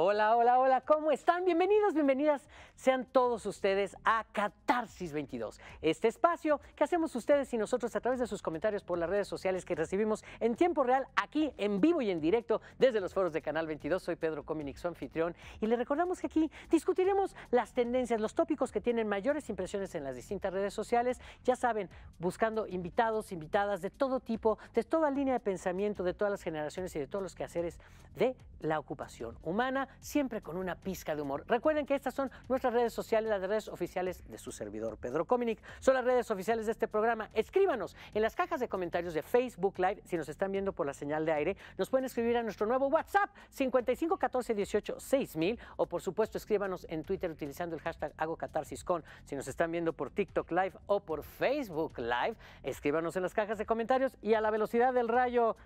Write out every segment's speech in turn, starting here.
Hola, hola, hola, ¿cómo están? Bienvenidos, bienvenidas sean todos ustedes a Catarsis 22, este espacio que hacemos ustedes y nosotros a través de sus comentarios por las redes sociales que recibimos en tiempo real aquí en vivo y en directo desde los foros de Canal 22. Soy Pedro Cominix, su anfitrión, y le recordamos que aquí discutiremos las tendencias, los tópicos que tienen mayores impresiones en las distintas redes sociales. Ya saben, buscando invitados, invitadas de todo tipo, de toda línea de pensamiento, de todas las generaciones y de todos los quehaceres de la ocupación humana, siempre con una pizca de humor. Recuerden que estas son nuestras redes sociales, las redes oficiales de su servidor Pedro Cominic. Son las redes oficiales de este programa. Escríbanos en las cajas de comentarios de Facebook Live, si nos están viendo por la señal de aire, nos pueden escribir a nuestro nuevo WhatsApp 5514186000. o por supuesto escríbanos en Twitter utilizando el hashtag HagoCatarsisCon. Si nos están viendo por TikTok Live o por Facebook Live, escríbanos en las cajas de comentarios y a la velocidad del rayo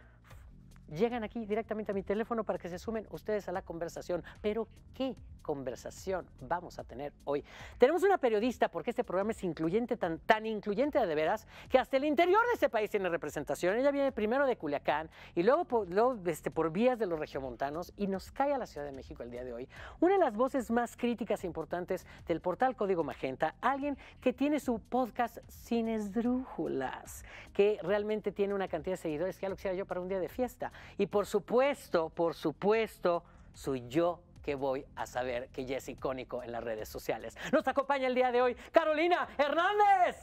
llegan aquí directamente a mi teléfono para que se sumen ustedes a la conversación. Pero ¿qué conversación vamos a tener hoy? Tenemos una periodista porque este programa es incluyente, tan, tan incluyente de veras, que hasta el interior de este país tiene representación. Ella viene primero de Culiacán y luego, este, por, vías de los regiomontanos y nos cae a la Ciudad de México el día de hoy. Una de las voces más críticas e importantes del portal Código Magenta, alguien que tiene su podcast Sin Esdrújulas, que realmente tiene una cantidad de seguidores que ya lo quisiera yo para un día de fiesta. Y por supuesto, por supuesto, soy yo que voy a saber que ya es icónico en las redes sociales. Nos acompaña el día de hoy Carolina Hernández.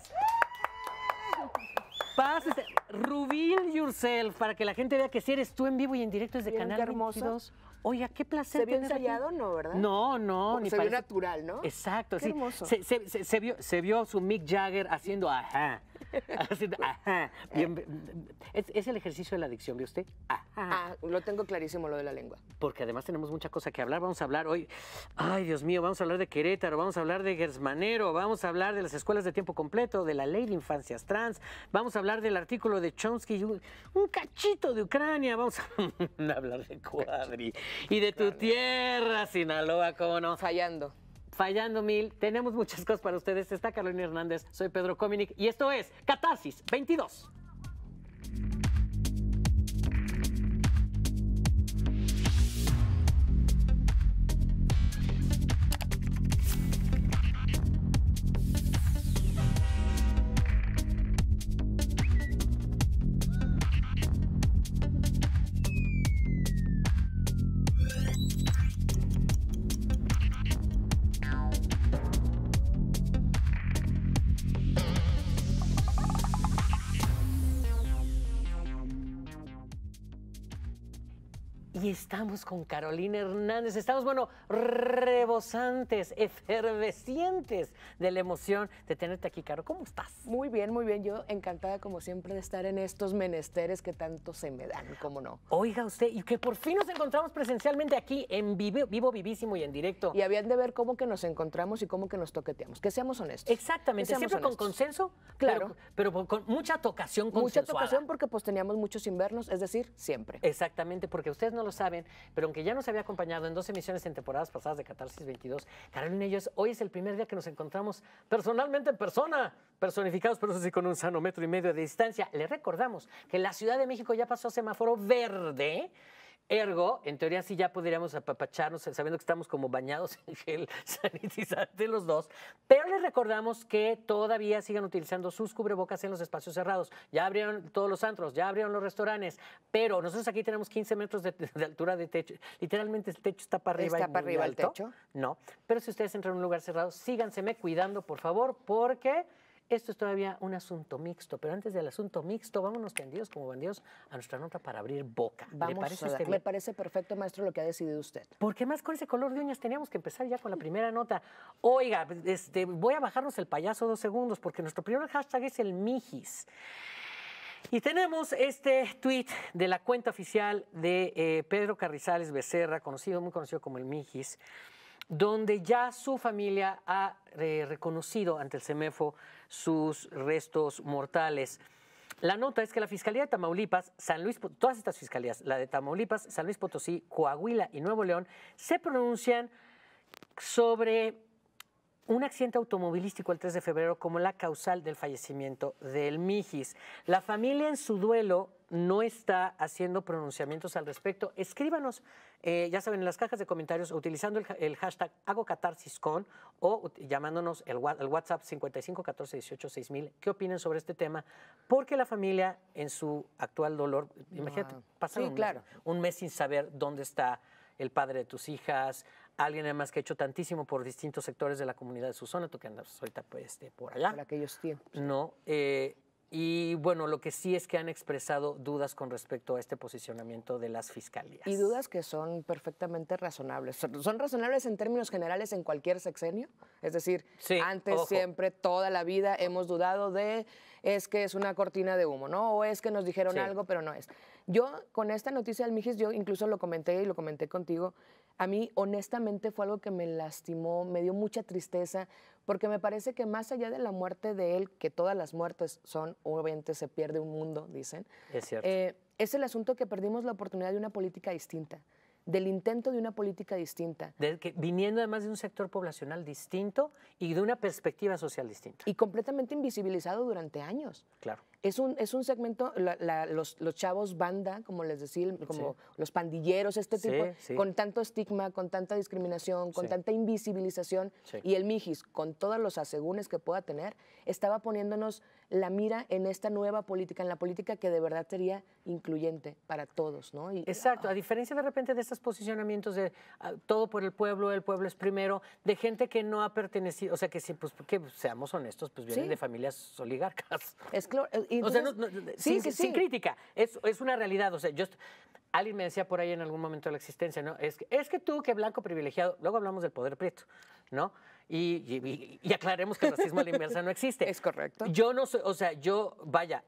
Pásese, Rubil yourself para que la gente vea que si eres tú en vivo y en directo desde Canal qué 22. qué placer. ¿Se vio ensayado no, verdad? No, no. se natural, ¿no? Exacto, qué sí. Hermoso. Se, vio, se vio su Mick Jagger haciendo ajá. es, el ejercicio de la adicción, ¿ve usted? Ah, ah. ah, lo tengo clarísimo lo de la lengua. Porque además tenemos mucha cosa que hablar. Vamos a hablar hoy, ay Dios mío, vamos a hablar de Querétaro, vamos a hablar de Gersmanero, vamos a hablar de las escuelas de tiempo completo, de la ley de infancias trans, vamos a hablar del artículo de Chomsky, un, un cachito de Ucrania, vamos a hablar de Cuadri y de tu tierra, Sinaloa, ¿cómo no? Fallando. Fallando Mil. Tenemos muchas cosas para ustedes. Está Carolina Hernández, soy Pedro Cominic y esto es Catarsis 22. estamos con Carolina Hernández. Estamos, bueno, rebosantes, efervescientes de la emoción de tenerte aquí, Caro. ¿Cómo estás? Muy bien, muy bien. Yo encantada, como siempre, de estar en estos menesteres que tanto se me dan, ¿cómo no? Oiga usted, y que por fin nos encontramos presencialmente aquí en vivo, vivísimo y en directo. Y habían de ver cómo que nos encontramos y cómo que nos toqueteamos. Que seamos honestos. Exactamente. Siempre con consenso, claro. Pero, con mucha tocación consensuada. Mucha tocación porque pues teníamos muchos invernos, es decir, siempre. Exactamente, porque ustedes no lo saben, pero aunque ya nos había acompañado en dos emisiones en temporadas pasadas de Catarsis 22, Carolina y yo, hoy es el primer día que nos encontramos personalmente en persona, personificados, pero eso sí con un sano metro y medio de distancia. Le recordamos que la Ciudad de México ya pasó a semáforo verde Ergo, en teoría sí ya podríamos apapacharnos sabiendo que estamos como bañados en gel sanitizante los dos, pero les recordamos que todavía sigan utilizando sus cubrebocas en los espacios cerrados. Ya abrieron todos los antros, ya abrieron los restaurantes, pero nosotros aquí tenemos 15 metros de, altura de techo. Literalmente el techo está para arriba. ¿Está y para arriba el techo? No, pero si ustedes entran en un lugar cerrado, síganseme cuidando, por favor, porque... Esto es todavía un asunto mixto, pero antes del asunto mixto, vámonos tendidos como bandidos a nuestra nota para abrir boca. parece este Me parece perfecto, maestro, lo que ha decidido usted. Porque más con ese color de uñas teníamos que empezar ya con la primera nota. Oiga, este, voy a bajarnos el payaso dos segundos, porque nuestro primer hashtag es el Mijis. Y tenemos este tweet de la cuenta oficial de eh, Pedro Carrizales Becerra, conocido, muy conocido como el Mijis donde ya su familia ha eh, reconocido ante el CEMEFO sus restos mortales. La nota es que la Fiscalía de Tamaulipas, San Luis, todas estas fiscalías, la de Tamaulipas, San Luis Potosí, Coahuila y Nuevo León, se pronuncian sobre un accidente automovilístico el 3 de febrero como la causal del fallecimiento del Mijis. La familia en su duelo no está haciendo pronunciamientos al respecto. Escríbanos eh, ya saben, en las cajas de comentarios, utilizando el, hashtag hago o llamándonos el, WhatsApp 55 14 6000, ¿qué opinan sobre este tema? Porque la familia en su actual dolor, imagínate, un, mes, sin saber dónde está el padre de tus hijas, alguien además que ha hecho tantísimo por distintos sectores de la comunidad de su zona, tú que andas ahorita pues, este, por allá. Por aquellos tiempos. No, eh, y bueno, lo que sí es que han expresado dudas con respecto a este posicionamiento de las fiscalías. Y dudas que son perfectamente razonables. ¿Son razonables en términos generales en cualquier sexenio? Es decir, antes siempre, toda la vida hemos dudado de es que es una cortina de humo, ¿no? O es que nos dijeron algo, pero no es. Yo con esta noticia del Mijis, yo incluso lo comenté y lo comenté contigo, a mí honestamente fue algo que me lastimó, me dio mucha tristeza, porque me parece que más allá de la muerte de él, que todas las muertes son, obviamente se pierde un mundo, dicen, es, cierto. Eh, es el asunto que perdimos la oportunidad de una política distinta del intento de una política distinta. que, viniendo además de un sector poblacional distinto y de una perspectiva social distinta. Y completamente invisibilizado durante años. Claro es un, es un segmento, los, los, chavos banda, como les decía, como los pandilleros, este tipo, con tanto estigma, con tanta discriminación, con tanta invisibilización, y el Mijis, con todos los asegúnes que pueda tener, estaba poniéndonos la mira en esta nueva política, en la política que de verdad sería incluyente para todos, ¿no? Exacto, ah. a diferencia de repente de estos posicionamientos de ah, todo por el pueblo, el pueblo es primero, de gente que no ha pertenecido, o sea, que sí, pues que seamos honestos, pues vienen de familias oligarcas. Es claro. Eh, sin, crítica, es, es, una realidad. O sea, yo, alguien me decía por ahí en algún momento de la existencia, ¿no? Es que, es que tú, que blanco privilegiado, luego hablamos del poder prieto, ¿no? Y, aclaremos que el racismo a la inversa no existe. Es correcto. Yo no soy, o sea, yo, vaya,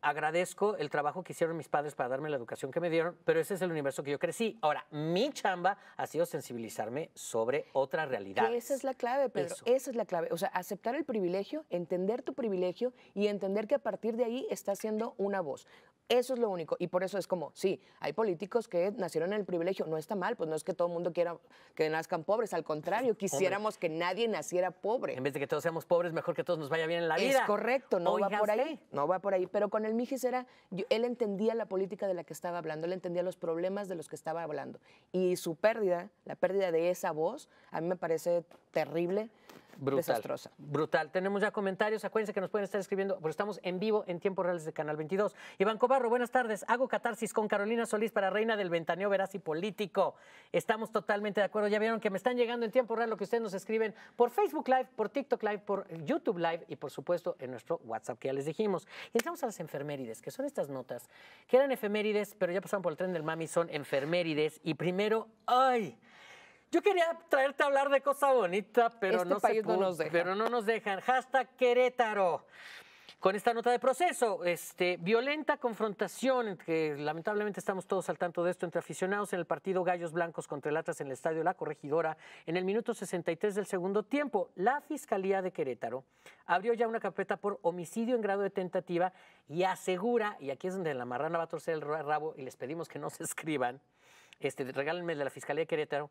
agradezco el trabajo que hicieron mis padres para darme la educación que me dieron, pero ese es el universo que yo crecí. Ahora, mi chamba ha sido sensibilizarme sobre otra realidad. Esa es la clave, Pedro. Esa es la clave. O sea, aceptar el privilegio, entender tu privilegio y entender que a partir de ahí está siendo una voz. Eso es lo único. Y por eso es como, sí, hay políticos que nacieron en el privilegio. No está mal, pues no es que todo el mundo quiera que nazcan pobres. Al contrario, quisiéramos que nadie naciera pobre. En vez de que todos seamos pobres, mejor que todos nos vaya bien en la vida. Es correcto, no va por ahí. ¿eh? No va por ahí. Pero con el Mijis era, él entendía la política de la que estaba hablando, él entendía los problemas de los que estaba hablando. Y su pérdida, la pérdida de esa voz, a mí me parece terrible. Brutal, Brutal. Tenemos ya comentarios. Acuérdense que nos pueden estar escribiendo, pero estamos en vivo en tiempo real desde Canal 22. Iván Cobarro, buenas tardes. Hago catarsis con Carolina Solís para Reina del Ventaneo Veraz y Político. Estamos totalmente de acuerdo. Ya vieron que me están llegando en tiempo real lo que ustedes nos escriben por Facebook Live, por TikTok Live, por YouTube Live y por supuesto en nuestro WhatsApp que ya les dijimos. Y entramos a las enfermérides, que son estas notas, que eran efemérides, pero ya pasaron por el tren del mami, son enfermérides. Y primero, ¡ay! Yo quería traerte a hablar de cosa bonita, pero, este no, se nos pero no nos dejan. hasta Querétaro. Con esta nota de proceso, este, violenta confrontación, que lamentablemente estamos todos al tanto de esto, entre aficionados en el partido Gallos Blancos contra el en el Estadio La Corregidora, en el minuto 63 del segundo tiempo, la Fiscalía de Querétaro abrió ya una carpeta por homicidio en grado de tentativa y asegura, y aquí es donde la marrana va a torcer el rabo y les pedimos que no se escriban, este, regálenme de la Fiscalía de Querétaro,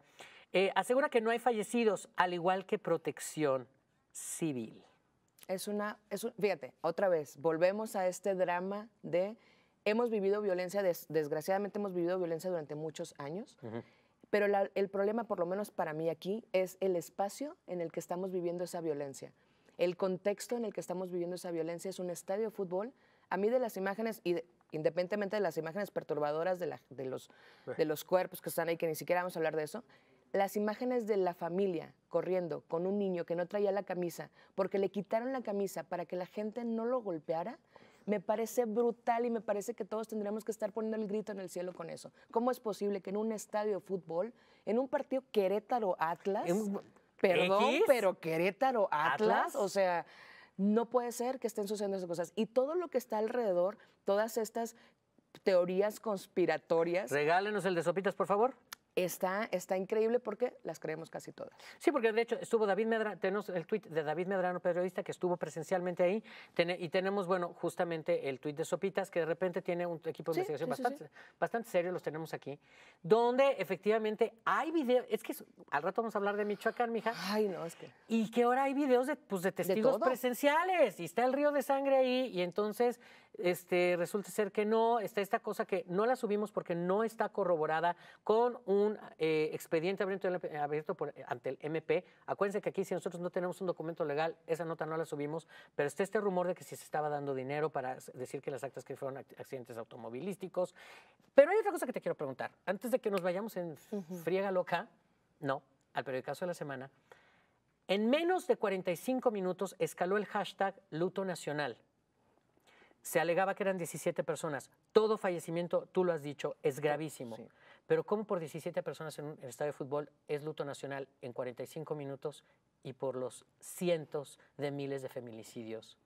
eh, asegura que no hay fallecidos, al igual que protección civil. Es una, es fíjate, otra vez, volvemos a este drama de, hemos vivido violencia, desgraciadamente hemos vivido violencia durante muchos años, pero el problema, por lo menos para mí aquí, es el espacio en el que estamos viviendo esa violencia. El contexto en el que estamos viviendo esa violencia es un estadio de fútbol. A mí de las imágenes, y independientemente de las imágenes perturbadoras de, de, los, de los cuerpos que están ahí, que ni siquiera vamos a hablar de eso, las imágenes de la familia corriendo con un niño que no traía la camisa, porque le quitaron la camisa para que la gente no lo golpeara, me parece brutal y me parece que todos tendríamos que estar poniendo el grito en el cielo con eso. ¿Cómo es posible que en un estadio de fútbol, en un partido Querétaro Atlas, perdón, pero Querétaro Atlas, o sea, no puede ser que estén sucediendo esas cosas. Y todo lo que está alrededor, todas estas teorías conspiratorias. Regálenos el de Sopitas, por favor está, está increíble porque las creemos casi todas. Sí, porque de hecho estuvo David Medrano, tenemos el tuit de David Medrano, periodista, que estuvo presencialmente ahí, y tenemos, bueno, justamente el tuit de Sopitas, que de repente tiene un equipo de investigación bastante, bastante serio, los tenemos aquí, donde efectivamente hay videos, es que al rato vamos a hablar de Michoacán, mija. Ay, no, es que... Y que ahora hay videos de, pues, de testigos presenciales, y está el río de sangre ahí, y entonces este, resulta ser que no, está esta cosa que no la subimos porque no está corroborada con un eh, expediente abierto, eh, eh, ante el MP. Acuérdense que aquí si nosotros no tenemos un documento legal, esa nota no la subimos, pero está este rumor de que si se estaba dando dinero para decir que las actas que fueron accidentes automovilísticos. Pero hay otra cosa que te quiero preguntar. Antes de que nos vayamos en friega loca, no, al periódico de la semana, en menos de 45 minutos escaló el hashtag luto nacional. Se alegaba que eran 17 personas. Todo fallecimiento, tú lo has dicho, es gravísimo. Pero ¿cómo por 17 personas en el estadio de fútbol es luto nacional en 45 minutos y por los cientos de miles de feminicidios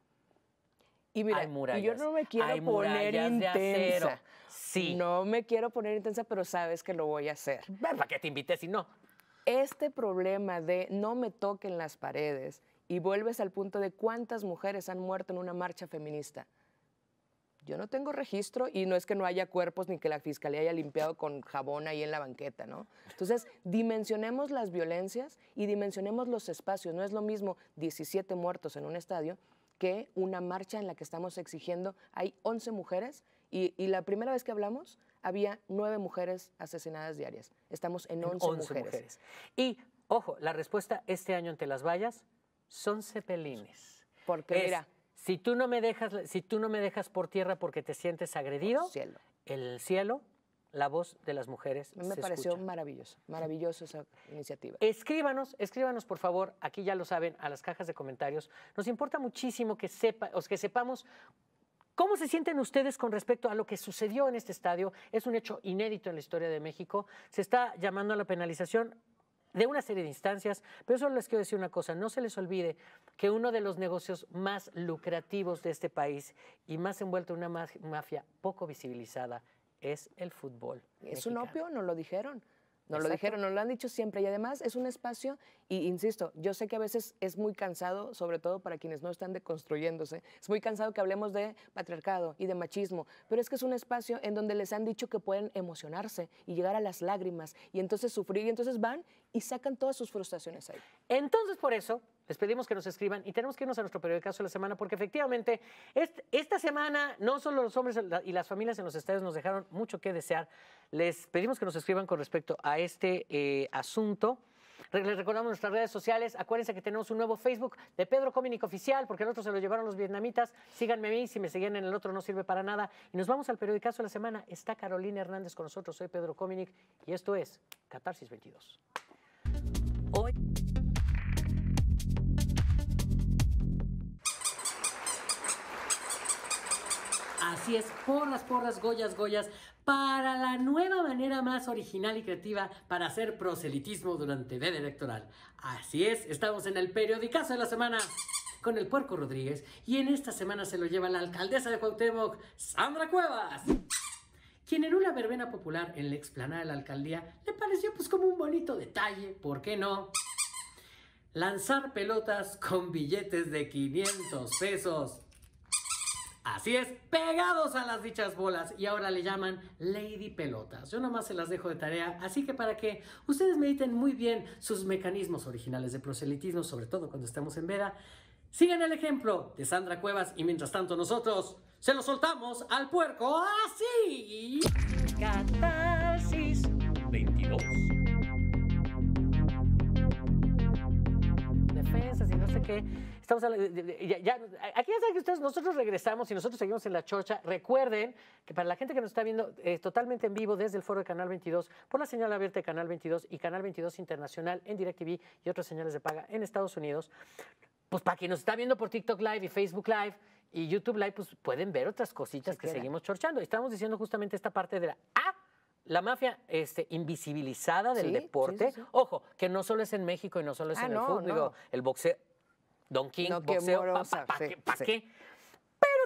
y mira, hay murallas, yo no me quiero poner intensa. Sí. No me quiero poner intensa, pero sabes que lo voy a hacer. ¿Para qué te invité si no? Este problema de no me toquen las paredes y vuelves al punto de cuántas mujeres han muerto en una marcha feminista yo no tengo registro y no es que no haya cuerpos ni que la fiscalía haya limpiado con jabón ahí en la banqueta, ¿no? Entonces, dimensionemos las violencias y dimensionemos los espacios. No es lo mismo 17 muertos en un estadio que una marcha en la que estamos exigiendo. Hay 11 mujeres y, la primera vez que hablamos había 9 mujeres asesinadas diarias. Estamos en 11, mujeres. Y, ojo, la respuesta este año ante las vallas son cepelines. Porque, mira si tú no me dejas, si tú no me dejas por tierra porque te sientes agredido, el cielo, la voz de las mujeres. Me pareció maravilloso, maravillosa esa iniciativa. Escríbanos, escríbanos por favor, aquí ya lo saben, a las cajas de comentarios. Nos importa muchísimo que, sepa, que sepamos cómo se sienten ustedes con respecto a lo que sucedió en este estadio. Es un hecho inédito en la historia de México. Se está llamando a la penalización de una serie de instancias, pero solo les quiero decir una cosa, no se les olvide que uno de los negocios más lucrativos de este país y más envuelto en una mafia poco visibilizada es el fútbol. ¿Es un opio? ¿No lo dijeron? no lo dijeron, nos lo han dicho siempre y además es un espacio, y insisto, yo sé que a veces es muy cansado, sobre todo para quienes no están deconstruyéndose, es muy cansado que hablemos de patriarcado y de machismo, pero es que es un espacio en donde les han dicho que pueden emocionarse y llegar a las lágrimas y entonces sufrir y entonces van y sacan todas sus frustraciones ahí. Entonces por eso les pedimos que nos escriban y tenemos que irnos a nuestro periodicazo de la semana porque efectivamente esta semana no solo los hombres y las familias en los Estados nos dejaron mucho que desear. Les pedimos que nos escriban con respecto a este eh, asunto. Les recordamos nuestras redes sociales. Acuérdense que tenemos un nuevo Facebook de Pedro Cominic Oficial, porque el otro se lo llevaron los vietnamitas. Síganme a mí, si me seguían en el otro no sirve para nada. Y nos vamos al periódico de la semana. Está Carolina Hernández con nosotros. Soy Pedro Cominic y esto es Catarsis 22. Hoy. Así es, porras, porras, goyas, goyas, para la nueva manera más original y creativa para hacer proselitismo durante veda electoral. Así es, estamos en el periodicazo de la semana con el Puerco Rodríguez y en esta semana se lo lleva la alcaldesa de Cuauhtémoc, Sandra Cuevas quien en una verbena popular en la explanada de la alcaldía le pareció pues como un bonito detalle, ¿por qué no? Lanzar pelotas con billetes de 500 pesos. Así es, pegados a las dichas bolas y ahora le llaman Lady Pelotas. Yo nada más se las dejo de tarea, así que para que ustedes mediten muy bien sus mecanismos originales de proselitismo, sobre todo cuando estamos en veda, sigan el ejemplo de Sandra Cuevas y mientras tanto nosotros se lo soltamos al puerco así. Catarsis 22. Defensas y no sé qué aquí ya saben que nosotros regresamos y nosotros seguimos en la chorcha. Recuerden que para la gente que nos está viendo eh, totalmente en vivo desde el foro de Canal 22, por la señal abierta de Canal 22 y Canal 22 Internacional en DirecTV y otras señales de paga en Estados Unidos, pues para quien nos está viendo por TikTok Live y Facebook Live y YouTube Live, pues pueden ver otras cositas que seguimos chorchando. Estamos diciendo justamente esta parte de la la mafia este, invisibilizada del deporte. Ojo, que no solo es en México y no solo es ah, en el fútbol, el boxeo. Don King, no, boxeo, ¿para pa, pa, sí, pa, sí. qué?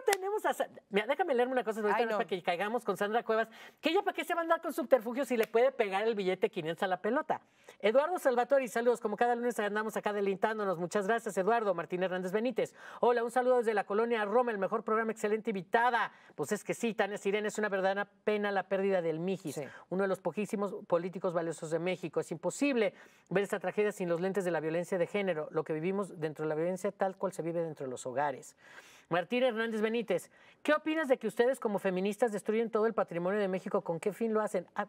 tenemos a. déjame leerme una cosa para que caigamos con Sandra Cuevas. Que ella, ¿para qué se va a andar con subterfugios si le puede pegar el billete 500 a la pelota? Eduardo Salvatore, saludos. Como cada lunes andamos acá delintándonos. Muchas gracias, Eduardo. Martín Hernández Benítez. Hola, un saludo desde la colonia Roma, el mejor programa, excelente invitada. Pues es que sí, Tania Sirena, es una verdadera pena la pérdida del Mijis, uno de los poquísimos políticos valiosos de México. Es imposible ver esta tragedia sin los lentes de la violencia de género, lo que vivimos dentro de la violencia tal cual se vive dentro de los hogares. Martín Hernández Benítez, ¿qué opinas de que ustedes como feministas destruyen todo el patrimonio de México? ¿Con qué fin lo hacen? Ah,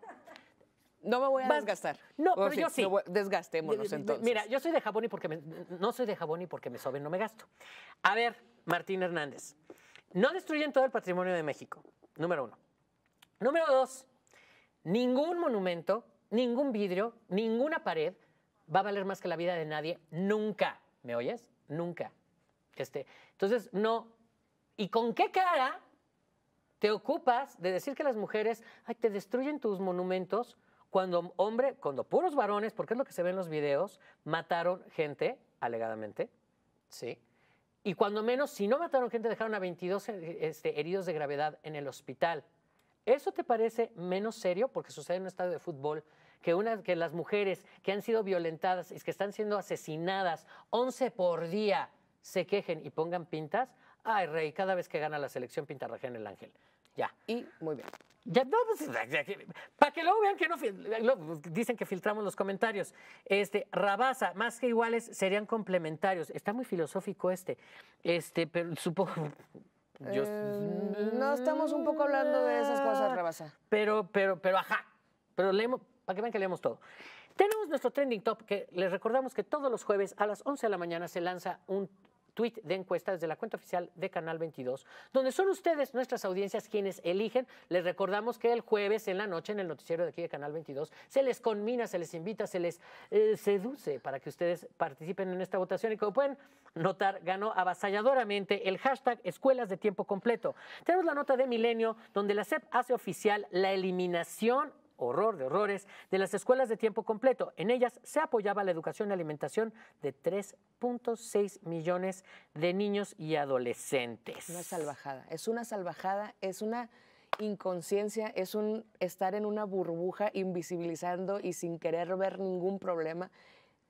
no me voy a desgastar. No, pero yo sí. desgastémonos entonces. Mira, yo soy de jabón y porque me, no soy de jabón y porque me sobe no me gasto. A ver, Martín Hernández, no destruyen todo el patrimonio de México, número uno. Número dos, ningún monumento, ningún vidrio, ninguna pared va a valer más que la vida de nadie nunca. ¿Me oyes? Nunca entonces, no. ¿Y con qué cara te ocupas de decir que las mujeres te destruyen tus monumentos cuando hombre, cuando puros varones, porque es lo que se ve en los videos, mataron gente, alegadamente, ¿sí? Y cuando menos, si no mataron gente, dejaron a 22 este, heridos de gravedad en el hospital. ¿Eso te parece menos serio? Porque sucede en un estadio de fútbol que, una, que las mujeres que han sido violentadas y que están siendo asesinadas 11 por día se quejen y pongan pintas, ay, Rey, cada vez que gana la selección pinta en el ángel. Ya. Y muy bien. Ya, no, pues, para que luego vean que no eh, dicen que filtramos los comentarios. Este, Rabasa, más que iguales serían complementarios. Está muy filosófico este. Este, pero supongo eh, no estamos un poco hablando de esas cosas, Rabaza. Pero pero pero ajá. Pero leemos para que vean que leemos todo. Tenemos nuestro trending top que les recordamos que todos los jueves a las 11 de la mañana se lanza un tweet de encuesta desde la cuenta oficial de Canal 22, donde son ustedes, nuestras audiencias, quienes eligen. Les recordamos que el jueves en la noche, en el noticiero de aquí de Canal 22, se les conmina, se les invita, se les eh, seduce para que ustedes participen en esta votación. Y como pueden notar, ganó avasalladoramente el hashtag Escuelas de Tiempo Completo. Tenemos la nota de Milenio, donde la SEP hace oficial la eliminación horror de horrores, de las escuelas de tiempo completo. En ellas se apoyaba la educación y alimentación de 3.6 millones de niños y adolescentes. Una salvajada, es una salvajada, es una inconsciencia, es un estar en una burbuja invisibilizando y sin querer ver ningún problema.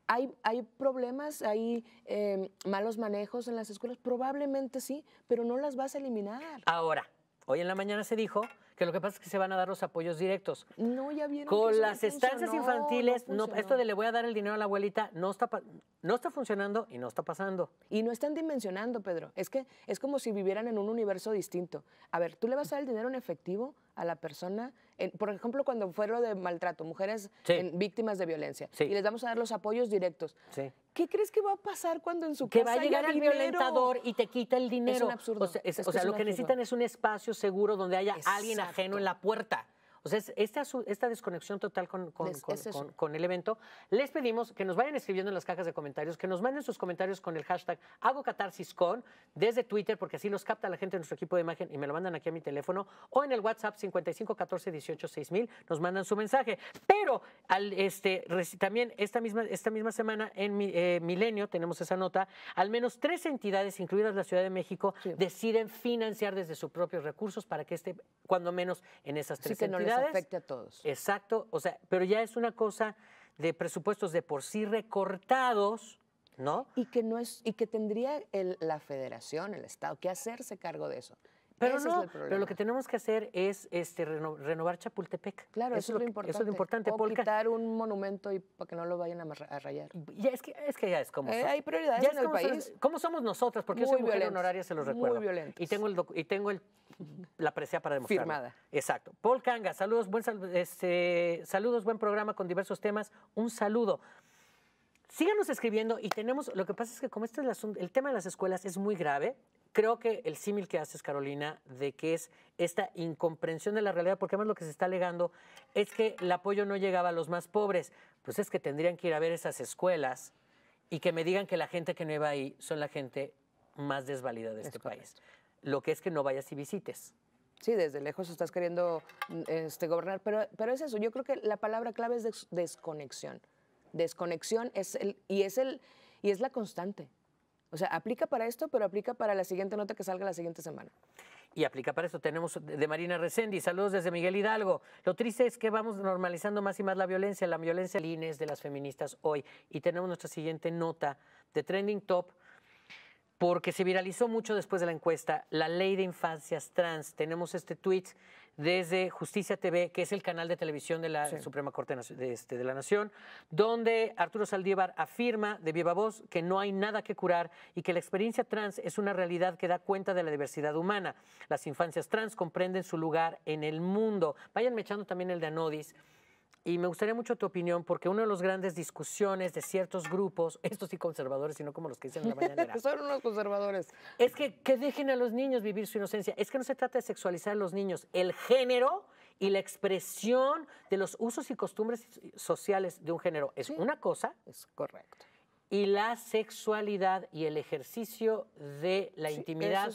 ¿Hay, hay problemas, hay em, malos manejos en las escuelas? Probablemente sí, pero no las vas a eliminar. Ahora, hoy en la mañana se dijo que lo que pasa es que se van a dar los apoyos directos. No, ya vieron. Con las estancias infantiles, no, esto de le voy a dar el dinero a la abuelita no está, no está funcionando y no está pasando. Y no están dimensionando, Pedro. Es que es como si vivieran en un universo distinto. A ver, tú le vas a dar el dinero en efectivo a la persona, por ejemplo, cuando fue lo de maltrato, mujeres víctimas de violencia, y les vamos a dar los apoyos directos. Sí. ¿Qué crees que va a pasar cuando en su que casa va a llegar el violentador y te quita el dinero? Es un absurdo. O sea, lo que necesitan es un espacio seguro donde haya alguien ajeno en la puerta. O sea, esta, esta desconexión total con, el evento, les pedimos que nos vayan escribiendo en las cajas de comentarios, que nos manden sus comentarios con el hashtag hago desde Twitter, porque así los capta la gente de nuestro equipo de imagen y me lo mandan aquí a mi teléfono, o en el WhatsApp 5514186000, nos mandan su mensaje. Pero al, este, también esta misma, semana en eh, Milenio tenemos esa nota, al menos tres entidades, incluidas la Ciudad de México, deciden financiar desde sus propios recursos para que esté, cuando menos, en esas tres entidades afecte a todos. Exacto, o sea, pero ya es una cosa de presupuestos de por sí recortados, ¿no? Y que no es y que tendría la Federación, el Estado, que hacerse cargo de eso. Pero no, pero lo que tenemos que hacer es este, renovar Chapultepec. Claro, eso, es lo, importante. Eso es importante. O quitar un monumento y para que no lo vayan a, rayar. Ya, es, que, es que ya es como... Eh, hay prioridades en el país. ¿Cómo somos nosotras? Porque muy yo soy mujer honoraria, se los recuerdo. Muy violento. Y tengo el, y tengo el la presea para demostrar. Firmada. Exacto. Paul Kanga, saludos, buen, este, saludos, buen programa con diversos temas. Un saludo. Síganos escribiendo y tenemos, lo que pasa es que como este el, tema de las escuelas es muy grave, creo que el símil que haces, Carolina, de que es esta incomprensión de la realidad, porque además lo que se está alegando es que el apoyo no llegaba a los más pobres. Pues es que tendrían que ir a ver esas escuelas y que me digan que la gente que no iba ahí son la gente más desvalida de este país lo que es que no vayas y visites. Sí, desde lejos estás queriendo mm, este, gobernar, pero, pero es eso, yo creo que la palabra clave es desconexión. Desconexión es el, y, es el, y es la constante. O sea, aplica para esto, pero aplica para la siguiente nota que salga la siguiente semana y aplica para esto. Tenemos de Marina Resendi, saludos desde Miguel Hidalgo. Lo triste es que vamos normalizando más y más la violencia, la violencia líneas de las feministas hoy. Y tenemos nuestra siguiente nota de Trending Top porque se viralizó mucho después de la encuesta la ley de infancias trans. Tenemos este tweet desde Justicia TV, que es el canal de televisión de la Suprema Corte este, de, la Nación, donde Arturo Saldívar afirma de viva voz que no hay nada que curar y que la experiencia trans es una realidad que da cuenta de la diversidad humana. Las infancias trans comprenden su lugar en el mundo. Vayan echando también el de Anodis y me gustaría mucho tu opinión porque una de las grandes discusiones de ciertos grupos, estos sí conservadores, sino como los que dicen en la mañanera. Son unos conservadores. Es que, que dejen a los niños vivir su inocencia. Es que no se trata de sexualizar a los niños. El género y la expresión de los usos y costumbres sociales de un género es una cosa. Es correcto. Y la sexualidad y el ejercicio de la intimidad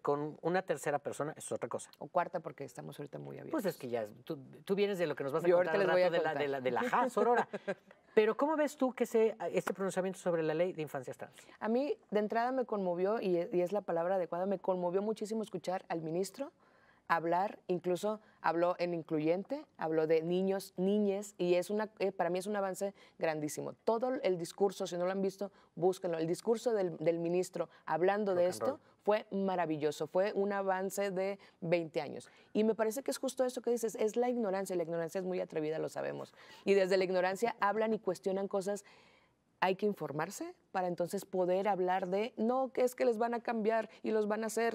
con, una tercera persona es otra cosa. O cuarta, porque estamos ahorita muy abiertos. Pues es que ya, tú, vienes de lo que nos vas a Yo contar, ahorita les de la, de la, Pero ¿cómo ves tú que ese, este pronunciamiento sobre la ley de infancia trans? A mí, de entrada, me conmovió, y, es la palabra adecuada, me conmovió muchísimo escuchar al ministro hablar, incluso habló en incluyente, habló de niños, niñes, y es una, eh, para mí es un avance grandísimo. Todo el discurso, si no lo han visto, búsquenlo, el discurso del, ministro hablando de esto fue maravilloso, fue un avance de 20 años. Y me parece que es justo eso que dices, es la ignorancia, la ignorancia es muy atrevida, lo sabemos. Y desde la ignorancia hablan y cuestionan cosas hay que informarse para entonces poder hablar de, no, que es que les van a cambiar y los van a hacer,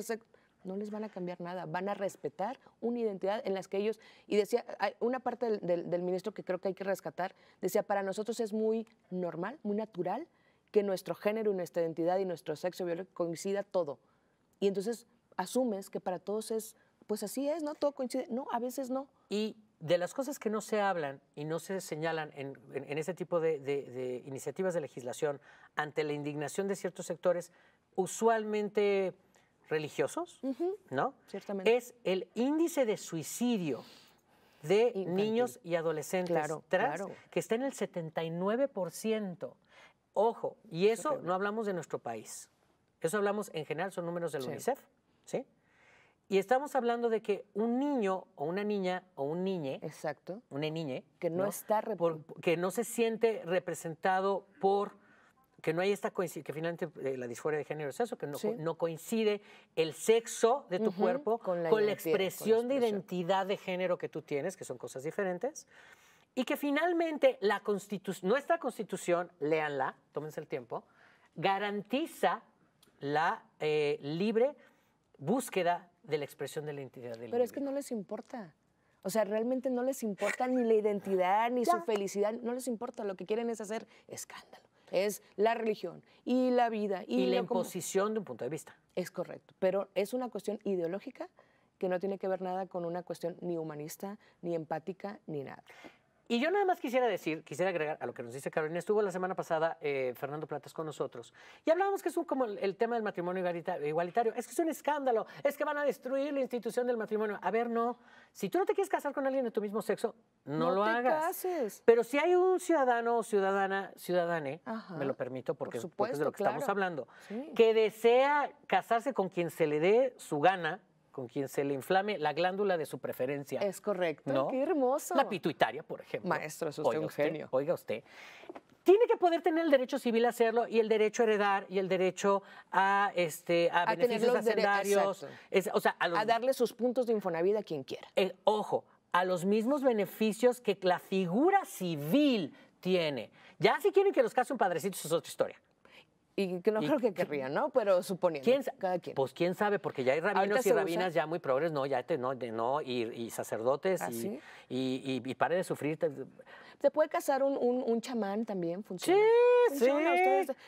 no les van a cambiar nada, van a respetar una identidad en la que ellos, y decía, una parte del, ministro que creo que hay que rescatar, decía, para nosotros es muy normal, muy natural que nuestro género, y nuestra identidad y nuestro sexo biológico coincida todo y entonces asumes que para todos es, pues así es, ¿no? Todo coincide. No, a veces no. Y de las cosas que no se hablan y no se señalan en, en, este tipo de, iniciativas de legislación ante la indignación de ciertos sectores, usualmente religiosos, ¿no? Es el índice de suicidio de niños y adolescentes claro, que está en el 79%. Ojo, y eso no hablamos de nuestro país. Eso hablamos en general, son números del UNICEF. ¿sí? Y estamos hablando de que un niño o una niña o un niñe, exacto, una niñe, que no, está por, que no se siente representado por que no hay esta coincidencia, que finalmente eh, la disforia de género es eso, que no, coincide el sexo de tu cuerpo con, la, expresión de identidad de género que tú tienes, que son cosas diferentes, y que finalmente la nuestra constitución, léanla, tómense el tiempo, garantiza la eh, libre búsqueda de la expresión de la identidad del Pero es que no les importa. O sea, realmente no les importa ni la identidad, ni su felicidad, no les importa. Lo que quieren es hacer escándalo. Es la religión y la vida. Y, y la imposición de un punto de vista. Es correcto, pero es una cuestión ideológica que no tiene que ver nada con una cuestión ni humanista, ni empática, ni nada. Y yo nada más quisiera decir, quisiera agregar a lo que nos dice Carolina, estuvo la semana pasada eh, Fernando Platas con nosotros y hablábamos que es un, como el, tema del matrimonio igualitario, es que es un escándalo, es que van a destruir la institución del matrimonio. A ver, no, si tú no te quieres casar con alguien de tu mismo sexo, no, no lo hagas. Pero si hay un ciudadano o ciudadana, ciudadane, me lo permito porque, es de lo que estamos hablando, que desea casarse con quien se le dé su gana, con quien se le inflame la glándula de su preferencia. Es correcto. Qué hermoso. La pituitaria, por ejemplo. Maestro, es usted un genio. Oiga usted. Tiene que poder tener el derecho civil a hacerlo y el derecho a heredar y el derecho a, este, a, a beneficios hacendarios. o sea, a, darle sus puntos de infonavida a quien quiera. ojo, a los mismos beneficios que la figura civil tiene. Ya si quieren que los case un padrecito, es otra historia. Y que no creo que querrían, ¿no? Pero suponiendo. ¿quién, cada quien. Pues quién sabe, porque ya hay rabinos y rabinas ya muy progres, no, ya te, no, de, no y, y sacerdotes ¿Ah, y, sí? y, y, pare de sufrir. ¿Se puede casar un, chamán también? ¿Funciona? Sí, sí.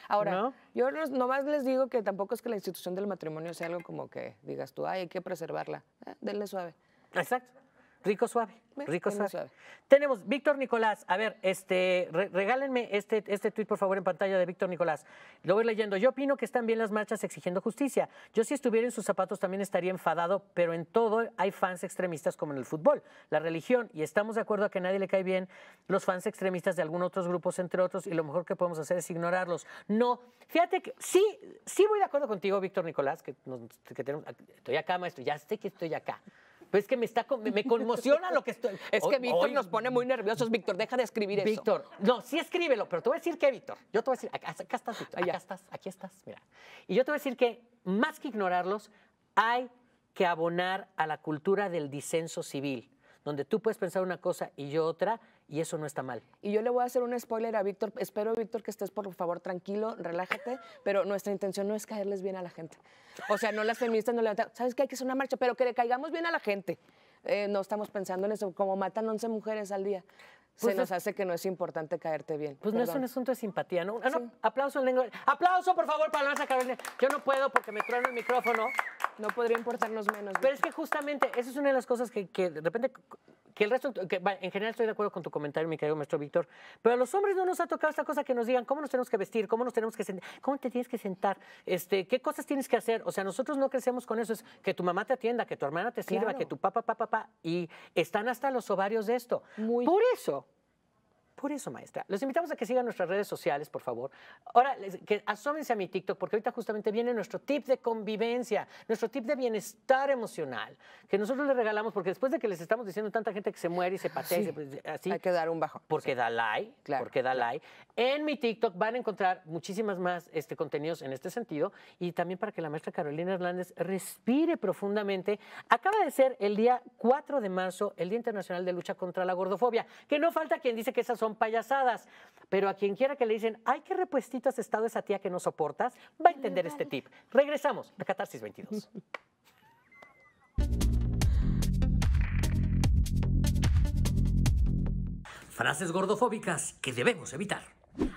Ahora, no. yo nomás les digo que tampoco es que la institución del matrimonio sea algo como que digas tú, ay, hay que preservarla. Ah, denle suave. Exacto. Rico suave, rico suave. Tenemos Víctor Nicolás. A ver, este, regálenme este, este tuit, por favor, en pantalla de Víctor Nicolás. Lo voy leyendo. Yo opino que están bien las marchas exigiendo justicia. Yo si estuviera en sus zapatos también estaría enfadado, pero en todo hay fans extremistas como en el fútbol, la religión, y estamos de acuerdo a que a nadie le cae bien los fans extremistas de algunos otros grupos, entre otros, y lo mejor que podemos hacer es ignorarlos. No, fíjate que sí, sí voy de acuerdo contigo, Víctor Nicolás, que, estoy acá, maestro, ya sé que estoy acá. Pues es que me está me conmociona lo que estoy. Es que Víctor nos pone muy nerviosos. Víctor, deja de escribir eso. Víctor, no, sí escríbelo, pero te voy a decir que, Víctor. Yo te voy a decir, acá, estás, Víctor, acá estás, aquí estás, mira. Y yo te voy a decir que, más que ignorarlos, hay que abonar a la cultura del disenso civil, donde tú puedes pensar una cosa y yo otra, y eso no está mal. Y yo le voy a hacer un spoiler a Víctor. Espero, Víctor, que estés por favor tranquilo, relájate, pero nuestra intención no es caerles bien a la gente. O sea, no las feministas no levantan, ¿Sabes que Hay que hacer una marcha, pero que le caigamos bien a la gente. Eh, no estamos pensando en eso. Como matan 11 mujeres al día, se pues nos hace que no es importante caerte bien. Pues no es un asunto de simpatía, ¿no? Ah, no Aplauso en lengua. Aplauso, por favor, para la Carolina. Yo no puedo porque me trueno el micrófono. No podría importarnos menos. Pero es que justamente esa es una de las cosas que, de repente, que el resto, que, en general estoy de acuerdo con tu comentario, mi querido maestro Víctor, pero a los hombres no nos ha tocado esta cosa que nos digan cómo nos tenemos que vestir, cómo nos tenemos que sentar, cómo te tienes que sentar, este, qué cosas tienes que hacer. O sea, nosotros no crecemos con eso, es que tu mamá te atienda, que tu hermana te sirva, que tu papá, papá, papá, y están hasta los ovarios de esto. Muy Por eso, por eso, maestra, los invitamos a que sigan nuestras redes sociales, por favor. Ahora, que asómense a mi TikTok, porque ahorita justamente viene nuestro tip de convivencia, nuestro tip de bienestar emocional, que nosotros les regalamos, porque después de que les estamos diciendo tanta gente que se muere y se patea, y se, pues, así. Hay que dar un bajo. Porque da like, porque da like. En mi TikTok van a encontrar muchísimas más este, contenidos en este sentido y también para que la maestra Carolina Hernández respire profundamente. Acaba de ser el día 4 de marzo, el Día Internacional de Lucha contra la Gordofobia, que no falta quien dice que esas son payasadas. Pero a quien quiera que le dicen, ay, qué repuestito has estado esa tía que no soportas, va a entender este tip. Regresamos a Catarsis 22. Frases gordofóbicas que debemos evitar.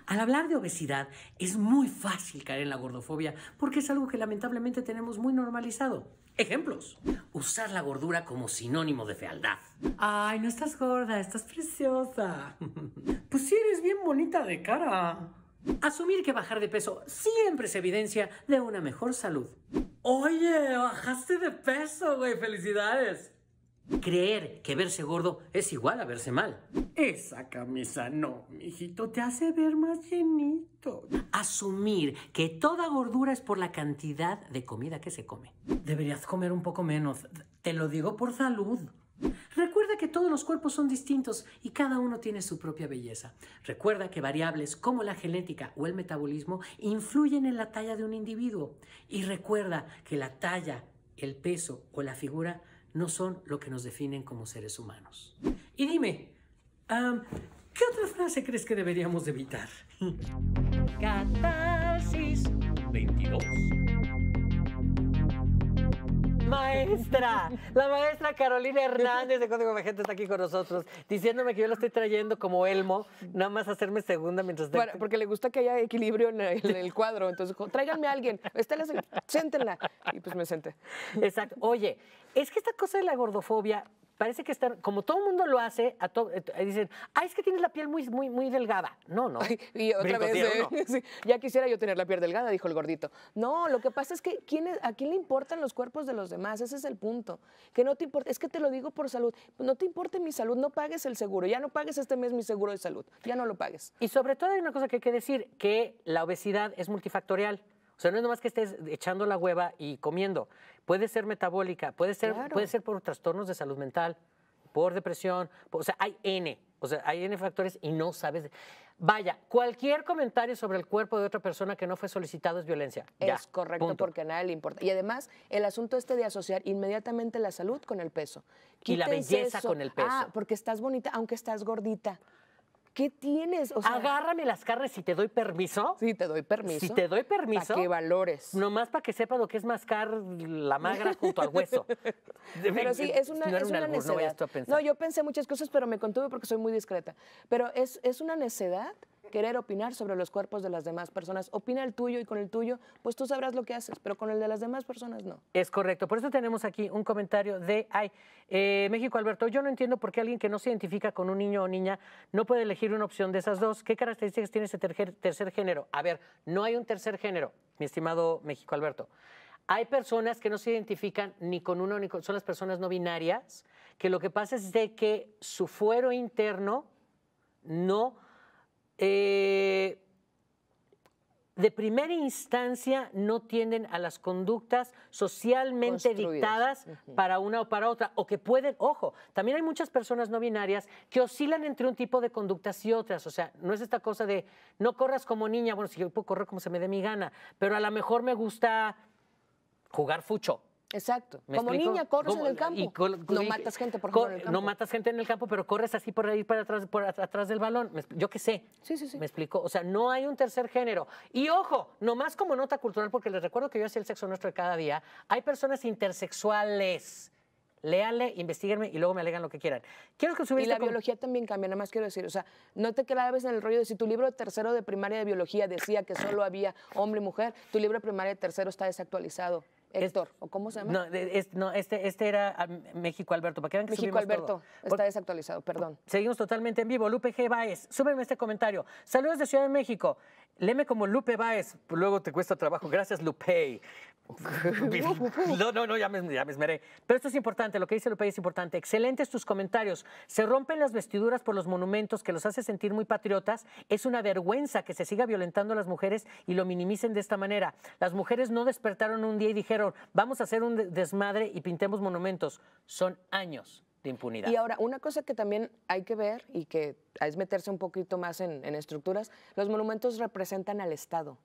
Al hablar de obesidad es muy fácil caer en la gordofobia porque es algo que lamentablemente tenemos muy normalizado. Ejemplos. Usar la gordura como sinónimo de fealdad. Ay, no estás gorda, estás preciosa. pues sí, eres bien bonita de cara. Asumir que bajar de peso siempre es evidencia de una mejor salud. Oye, bajaste de peso, güey, felicidades. Creer que verse gordo es igual a verse mal. Esa camisa no, mijito, te hace ver más llenito. Asumir que toda gordura es por la cantidad de comida que se come. Deberías comer un poco menos, te lo digo por salud. Recuerda que todos los cuerpos son distintos y cada uno tiene su propia belleza. Recuerda que variables como la genética o el metabolismo influyen en la talla de un individuo. Y recuerda que la talla, el peso o la figura no son lo que nos definen como seres humanos. Y dime, ¿qué otra frase crees que deberíamos evitar? Catarsis 22 maestra, la maestra Carolina Hernández de Código magenta, está aquí con nosotros, diciéndome que yo la estoy trayendo como Elmo, nada más hacerme segunda mientras... Bueno, porque le gusta que haya equilibrio en el, cuadro, entonces tráiganme a alguien, Estela, séntenla. Y pues me senté. Exacto. Oye, es que esta cosa de la gordofobia, parece que están, como todo el mundo lo hace, a eh, dicen, ay, es que tienes la piel muy, muy, muy delgada. No, no. y otra vez, eh, ya quisiera yo tener la piel delgada, dijo el gordito. No, lo que pasa es que a quién le importan los cuerpos de los demás, ese es el punto. Que no te importa, es que te lo digo por salud, no te importe mi salud, no pagues el seguro, ya no pagues este mes mi seguro de salud, ya no lo pagues. Y sobre todo hay una cosa que hay que decir, que la obesidad es multifactorial. O sea, no es nomás que estés echando la hueva y comiendo puede ser metabólica, puede ser, puede ser por trastornos de salud mental, por depresión, o sea, hay N, o sea, hay N factores y no sabes. Vaya, cualquier comentario sobre el cuerpo de otra persona que no fue solicitado es violencia. Es correcto, porque a nadie le importa. Y además, el asunto este de asociar inmediatamente la salud con el peso. y la belleza con el peso. Ah, porque estás bonita, aunque estás gordita. ¿Qué tienes? Agárrame las carnes si te doy permiso. Sí, te doy permiso. Si te doy permiso. Para que valores. Nomás para que sepa lo que es mascar la magra junto al hueso. pero sí, es una, es una necedad. No, yo pensé muchas cosas, pero me contuve porque soy muy discreta. Pero es, es una necedad querer opinar sobre los cuerpos de las demás personas. Opina el tuyo y con el tuyo, pues tú sabrás lo que haces, pero con el de las demás personas no. Es correcto. Por eso tenemos aquí un comentario de ay, eh, México Alberto, yo no entiendo por qué alguien que no se identifica con un niño o niña no puede elegir una opción de esas dos. ¿Qué características tiene ese tercer género? A ver, no hay un tercer género, mi estimado México Alberto. Hay personas que no se identifican ni con uno ni con... Son las personas no binarias, que lo que pasa es de que su fuero interno no de primera instancia no tienden a las conductas socialmente dictadas para una o para otra, o que pueden, ojo, también hay muchas personas no binarias que oscilan entre un tipo de conductas y otras, o sea, no es esta cosa de no corras como niña, bueno, si yo puedo correr como se me dé mi gana, pero a lo mejor me gusta jugar fucho, Exacto. Como niña corres en el campo. no matas gente por en el campo. No matas gente en el campo, pero corres así por ahí para atrás, por atrás del balón. Yo qué sé. Sí, sí, sí. Me explico. O sea, no hay un tercer género. Y ojo, nomás como nota cultural, porque les recuerdo que yo hacía el sexo nuestro cada día, hay personas intersexuales. Léanle, investiguenme y luego me alegan lo que quieran. Quiero que subiste Y la biología también cambia, nada más quiero decir. O sea, no te quedabas en el rollo de si tu libro tercero de primaria de biología decía que solo había hombre y mujer, tu libro primaria de tercero está desactualizado. Héctor, ¿o cómo se llama? No, este, este era ah, México Alberto, para que vean que México Alberto, está desactualizado, perdón. Seguimos totalmente en vivo. Lupe G. Baez, súbeme este comentario. Saludos de Ciudad de México. Leme como Lupe Baez, luego te cuesta trabajo. Gracias, Lupe. No, no, no, ya me, ya me, esmeré. Pero esto es importante, lo que dice Lupe es importante. Excelentes tus comentarios. Se rompen las vestiduras por los monumentos que los hace sentir muy patriotas. Es una vergüenza que se siga violentando a las mujeres y lo minimicen de esta manera. Las mujeres no despertaron un día y dijeron, vamos a hacer un desmadre y pintemos monumentos. Son años impunidad. Y ahora, una cosa que también hay que ver y que es meterse un poquito más en, estructuras, los monumentos representan al Estado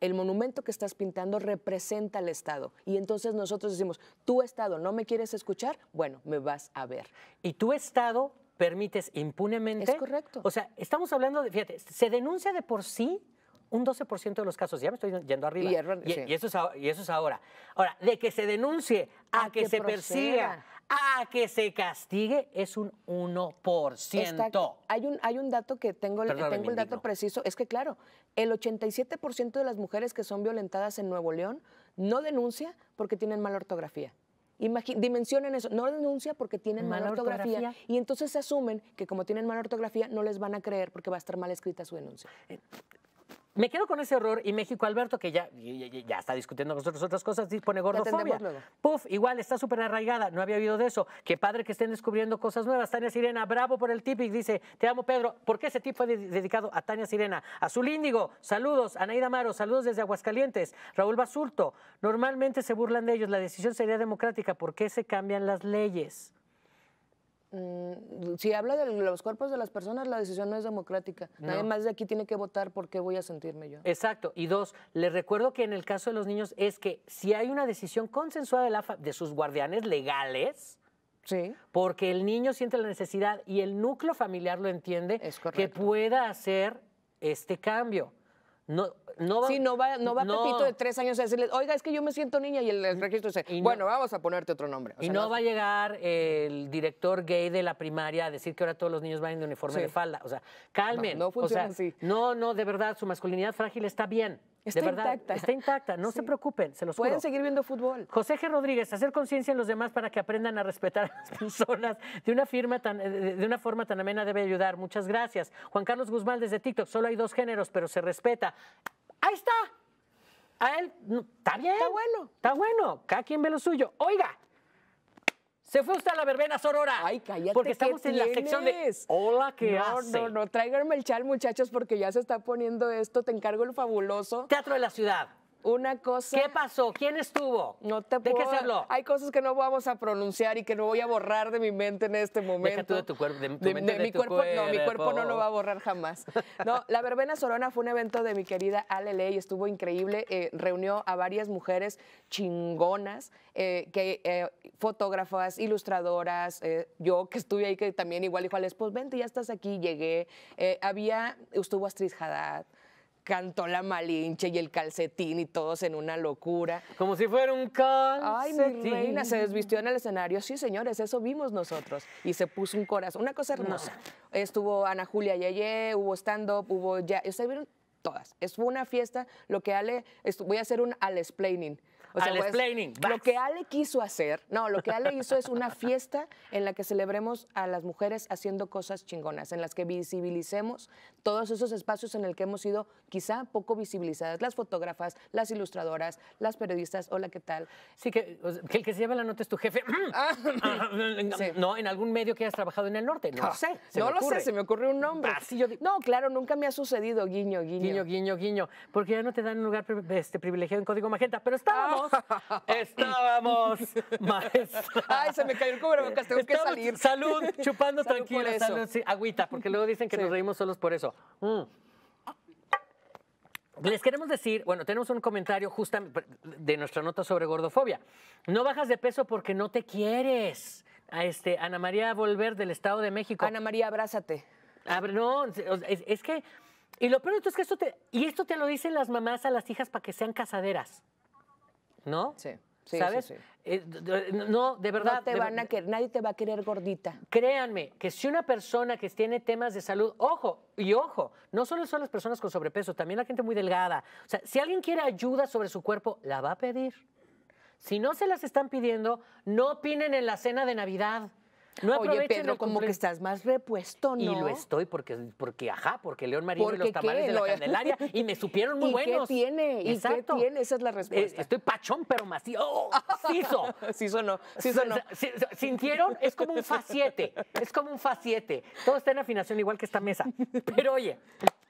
el monumento que estás pintando representa al Estado. Y entonces nosotros decimos, tu Estado, ¿no me quieres escuchar? Bueno, me vas a ver. Y tu Estado permites impunemente. Es correcto. O sea, estamos hablando de, fíjate, se denuncia de por sí un 12% de los casos, ya me estoy yendo arriba. Y, eso, es, y eso es ahora. Ahora, de que se denuncie a, que, se persiga a que se castigue es un 1%. Está, hay, un, hay un dato que tengo, tengo el dato preciso, es que claro, el 87% de las mujeres que son violentadas en Nuevo León no denuncia porque tienen mala ortografía. dimensionen eso, no denuncia porque tienen mala, ortografía, y entonces se asumen que como tienen mala ortografía no les van a creer porque va a estar mal escrita su denuncia. Eh, me quedo con ese error y México Alberto, que ya, ya, está discutiendo con nosotros otras cosas, dispone gordofobia. Puf, igual, está súper arraigada, no había oído de eso. Qué padre que estén descubriendo cosas nuevas. Tania Sirena, bravo por el tip y dice, te amo Pedro. ¿Por qué ese tip fue dedicado a Tania Sirena? su Índigo, saludos. Anaida Maro, saludos desde Aguascalientes. Raúl Basurto, normalmente se burlan de ellos, la decisión sería democrática, ¿por qué se cambian las leyes? Mm, si habla de los cuerpos de las personas, la decisión no es democrática. Nada Nadie más de aquí tiene que votar por qué voy a sentirme yo. Exacto. Y dos, les recuerdo que en el caso de los niños es que si hay una decisión consensuada de, de sus guardianes legales, Sí. Porque el niño siente la necesidad y el núcleo familiar lo entiende, que pueda hacer este cambio. No, no va, sí, no va, Pepito de tres años a decirles, oiga, es que yo me siento niña y el, registro dice, bueno, vamos a ponerte otro nombre. y no, va a llegar el director gay de la primaria a decir que ahora todos los niños van de uniforme de falda. O sea, calmen. No, funciona así. No, no, de verdad, su masculinidad frágil está bien. Está intacta. Está intacta, no se preocupen, se los Pueden seguir viendo fútbol. José G. Rodríguez, hacer conciencia en los demás para que aprendan a respetar a las personas de una, firma eh, de una forma tan amena debe ayudar. Muchas gracias. Juan Carlos Guzmán desde TikTok, solo hay dos géneros, pero se respeta. Ahí está. A él, está bien. Está bueno. Está bueno. Cada quien ve lo suyo. Oiga, se fue usted a la verbena Sorora. Ay, cállate. Porque estamos en la sección de Hola, ¿qué no, hace? No, no, no, tráiganme el chal, muchachos, porque ya se está poniendo esto. Te encargo el fabuloso. Teatro de la Ciudad. Una cosa. ¿Qué pasó? ¿Quién estuvo? No te puedo... ¿De Hay cosas que no vamos a pronunciar y que no voy a borrar de mi mente en este momento. de tu cuerpo, de, mi cuerpo, No, mi cuerpo no lo va a borrar jamás. No, la verbena sorona fue un evento de mi querida Alele y estuvo increíble. Eh, reunió a varias mujeres chingonas, eh, que eh, fotógrafas, ilustradoras, yo que estuve ahí que también igual dijo Alex, pues vente, ya estás aquí, llegué. había, estuvo Astrid Haddad cantó la malinche y el calcetín y todos en una locura. Como si fuera un calcetín. Ay, mi reina, se desvistió en el escenario. Sí, señores, eso vimos nosotros. Y se puso un corazón, una cosa hermosa. Estuvo Ana Julia Yaye, hubo stand-up, hubo ya... Ustedes vieron todas. Es una fiesta. Lo que Ale... Voy a hacer un al-explaining al pues, explaining. Lo que Ale quiso hacer, no, lo que Ale hizo es una fiesta en la que celebremos a las mujeres haciendo cosas chingonas, en las que visibilicemos todos esos espacios en el que hemos sido quizá poco visibilizadas, las fotógrafas, las ilustradoras, las periodistas, hola, ¿qué tal? Sí, que, el que se lleva la nota es tu jefe. Ah, no, en algún medio que hayas trabajado en el norte, no, no ah, sé. Se no lo sé, se me ocurrió un nombre. Ah, no, claro, nunca me ha sucedido, guiño, guiño. Guiño, guiño, guiño, porque ya no te dan un lugar este, privilegiado en Código Magenta, pero estábamos estábamos, estábamos, Ay, se me cayó el cubrebocas, tengo que salir. Salud, chupando tranquilo salud, agüita, porque luego dicen que nos reímos solos por eso. Mm. Les queremos decir, bueno, tenemos un comentario justo de nuestra nota sobre gordofobia. No bajas de peso porque no te quieres. este, Ana María Volver del Estado de México. Ana María, abrázate. no, es, que y lo peor de es que esto te, y esto te lo dicen las mamás a las hijas para que sean casaderas. ¿no? Sí. sí ¿Sabes? Eh, no, de verdad. te van a querer, nadie te va a querer gordita. Créanme que si una persona que tiene temas de salud, ojo, y ojo, no solo son las personas con sobrepeso, también la gente muy delgada. O sea, si alguien quiere ayuda sobre su cuerpo, la va a pedir. Si no se las están pidiendo, no opinen en la cena de Navidad. Oye, Pedro, como que estás más repuesto, ¿no? Y lo estoy porque, porque ajá, porque León Marín y los tamales de la Candelaria y me supieron muy ¿Y buenos. ¿Qué tiene? ¿Y qué tiene? Esa es la eh, respuesta. estoy pachón, pero macizo. ¡Oh! ¡Siso! sí sonó, no ¿Sintieron? Es como un 7 es como un 7 Todo está en afinación igual que esta mesa. Pero oye,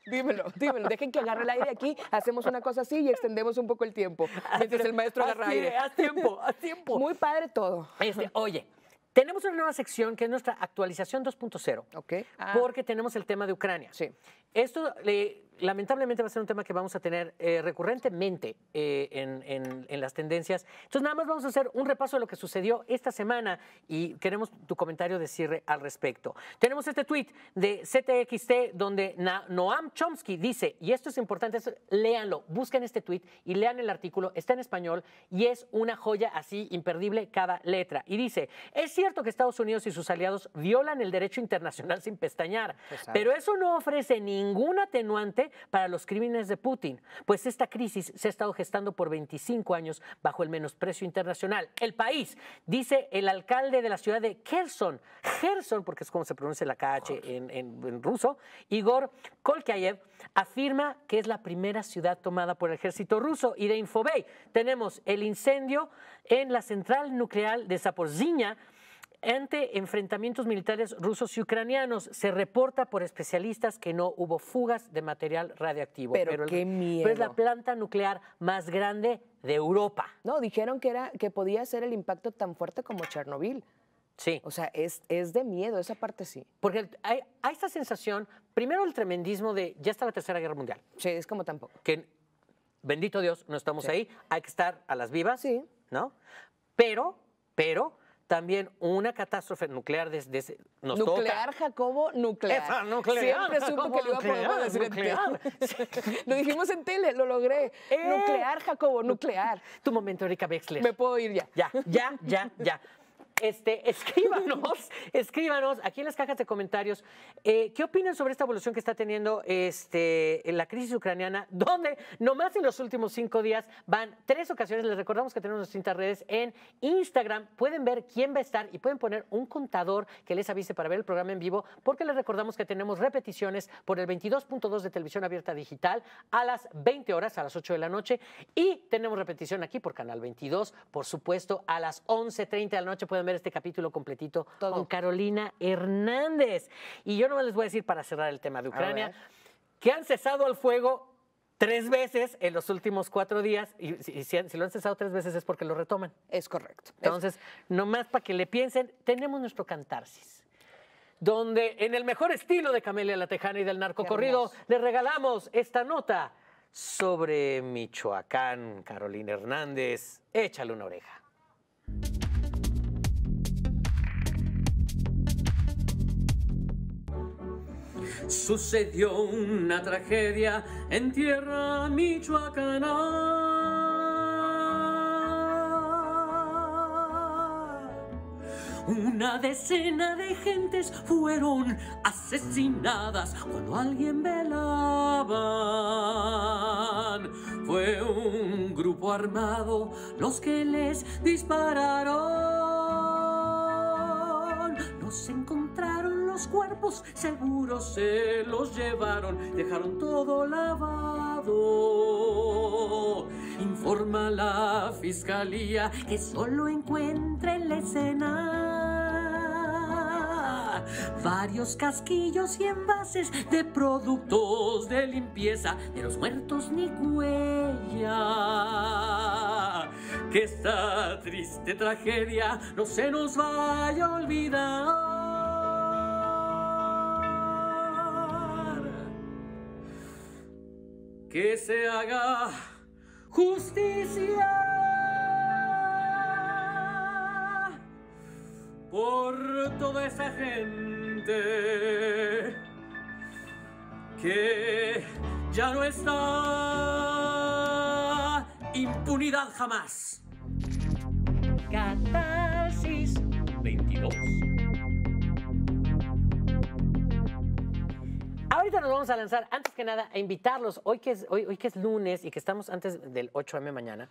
Dímelo, dímelo. Dejen que agarre el aire aquí, hacemos una cosa así y extendemos un poco el tiempo. Mientras el maestro agarra aire. Haz tiempo, haz tiempo. Muy padre todo. Este, oye, tenemos una nueva sección que es nuestra actualización 2.0, OK. Ah. porque tenemos el tema de Ucrania. Sí. Esto le, lamentablemente va a ser un tema que vamos a tener eh, recurrentemente eh, en, las tendencias. Entonces, nada más vamos a hacer un repaso de lo que sucedió esta semana y queremos tu comentario de al respecto. Tenemos este tweet de CTXT donde Noam Chomsky dice, y esto es importante, léanlo, busquen este tweet y lean el artículo, está en español y es una joya así imperdible cada letra. Y dice, es cierto que Estados Unidos y sus aliados violan el derecho internacional sin pestañear, pero eso no ofrece ningún atenuante para los crímenes de Putin, pues esta crisis se ha estado gestando por 25 años bajo el menosprecio internacional. El país, dice el alcalde de la ciudad de Kherson, Kherson, porque es como se pronuncia la KH en, ruso, Igor Kolkayev, afirma que es la primera ciudad tomada por el ejército ruso. Y de Infobay tenemos el incendio en la central nuclear de Zaporizhia, ante enfrentamientos militares rusos y ucranianos. Se reporta por especialistas que no hubo fugas de material radiactivo. Pero, qué miedo. es la planta nuclear más grande de Europa. No, dijeron que, era, que podía ser el impacto tan fuerte como Chernobyl. Sí. O sea, es, es, de miedo, esa parte sí. Porque hay, esta sensación, primero el tremendismo de ya está la Tercera Guerra Mundial. Sí, es como tampoco. Que, bendito Dios, no estamos ahí, hay que estar a las vivas. Sí. ¿No? Pero, pero, también una catástrofe nuclear desde nuclear Jacobo nuclear Esa, nuclear siempre supo que lo iba a poder decir nuclear. lo dijimos en tele lo logré eh. nuclear Jacobo nuclear tu momento Erika Bexler me puedo ir ya ya ya ya ya este, escríbanos, escríbanos aquí en las cajas de comentarios. Eh, ¿Qué opinan sobre esta evolución que está teniendo este, la crisis ucraniana? Donde nomás en los últimos cinco días van tres ocasiones. Les recordamos que tenemos distintas redes en Instagram. Pueden ver quién va a estar y pueden poner un contador que les avise para ver el programa en vivo, porque les recordamos que tenemos repeticiones por el 22.2 de televisión abierta digital a las 20 horas, a las 8 de la noche. Y tenemos repetición aquí por Canal 22, por supuesto, a las 11.30 de la noche ver este capítulo completito con Carolina Hernández. Y yo no les voy a decir para cerrar el tema de Ucrania que han cesado al fuego tres veces en los últimos cuatro días y, si, lo han cesado tres veces es porque lo retoman. Es correcto. Entonces, nomás para que le piensen, tenemos nuestro cantarsis donde en el mejor estilo de Camelia La Tejana y del narco corrido le regalamos esta nota sobre Michoacán. Carolina Hernández, échale una oreja. sucedió una tragedia en tierra michoacana. Una decena de gentes fueron asesinadas cuando alguien velaba Fue un grupo armado los que les dispararon. Los encontraron los cuerpos seguros se los llevaron, dejaron todo lavado. Informa la fiscalía que solo encuentra en la escena varios casquillos y envases de productos de limpieza, de los muertos ni huella. Que esta triste tragedia no se nos vaya a olvidar. que se haga justicia por toda esa gente que ya no está impunidad jamás. ahorita nos vamos a lanzar, antes que nada, a invitarlos, hoy que es, hoy, que es lunes y que estamos antes del 8M mañana,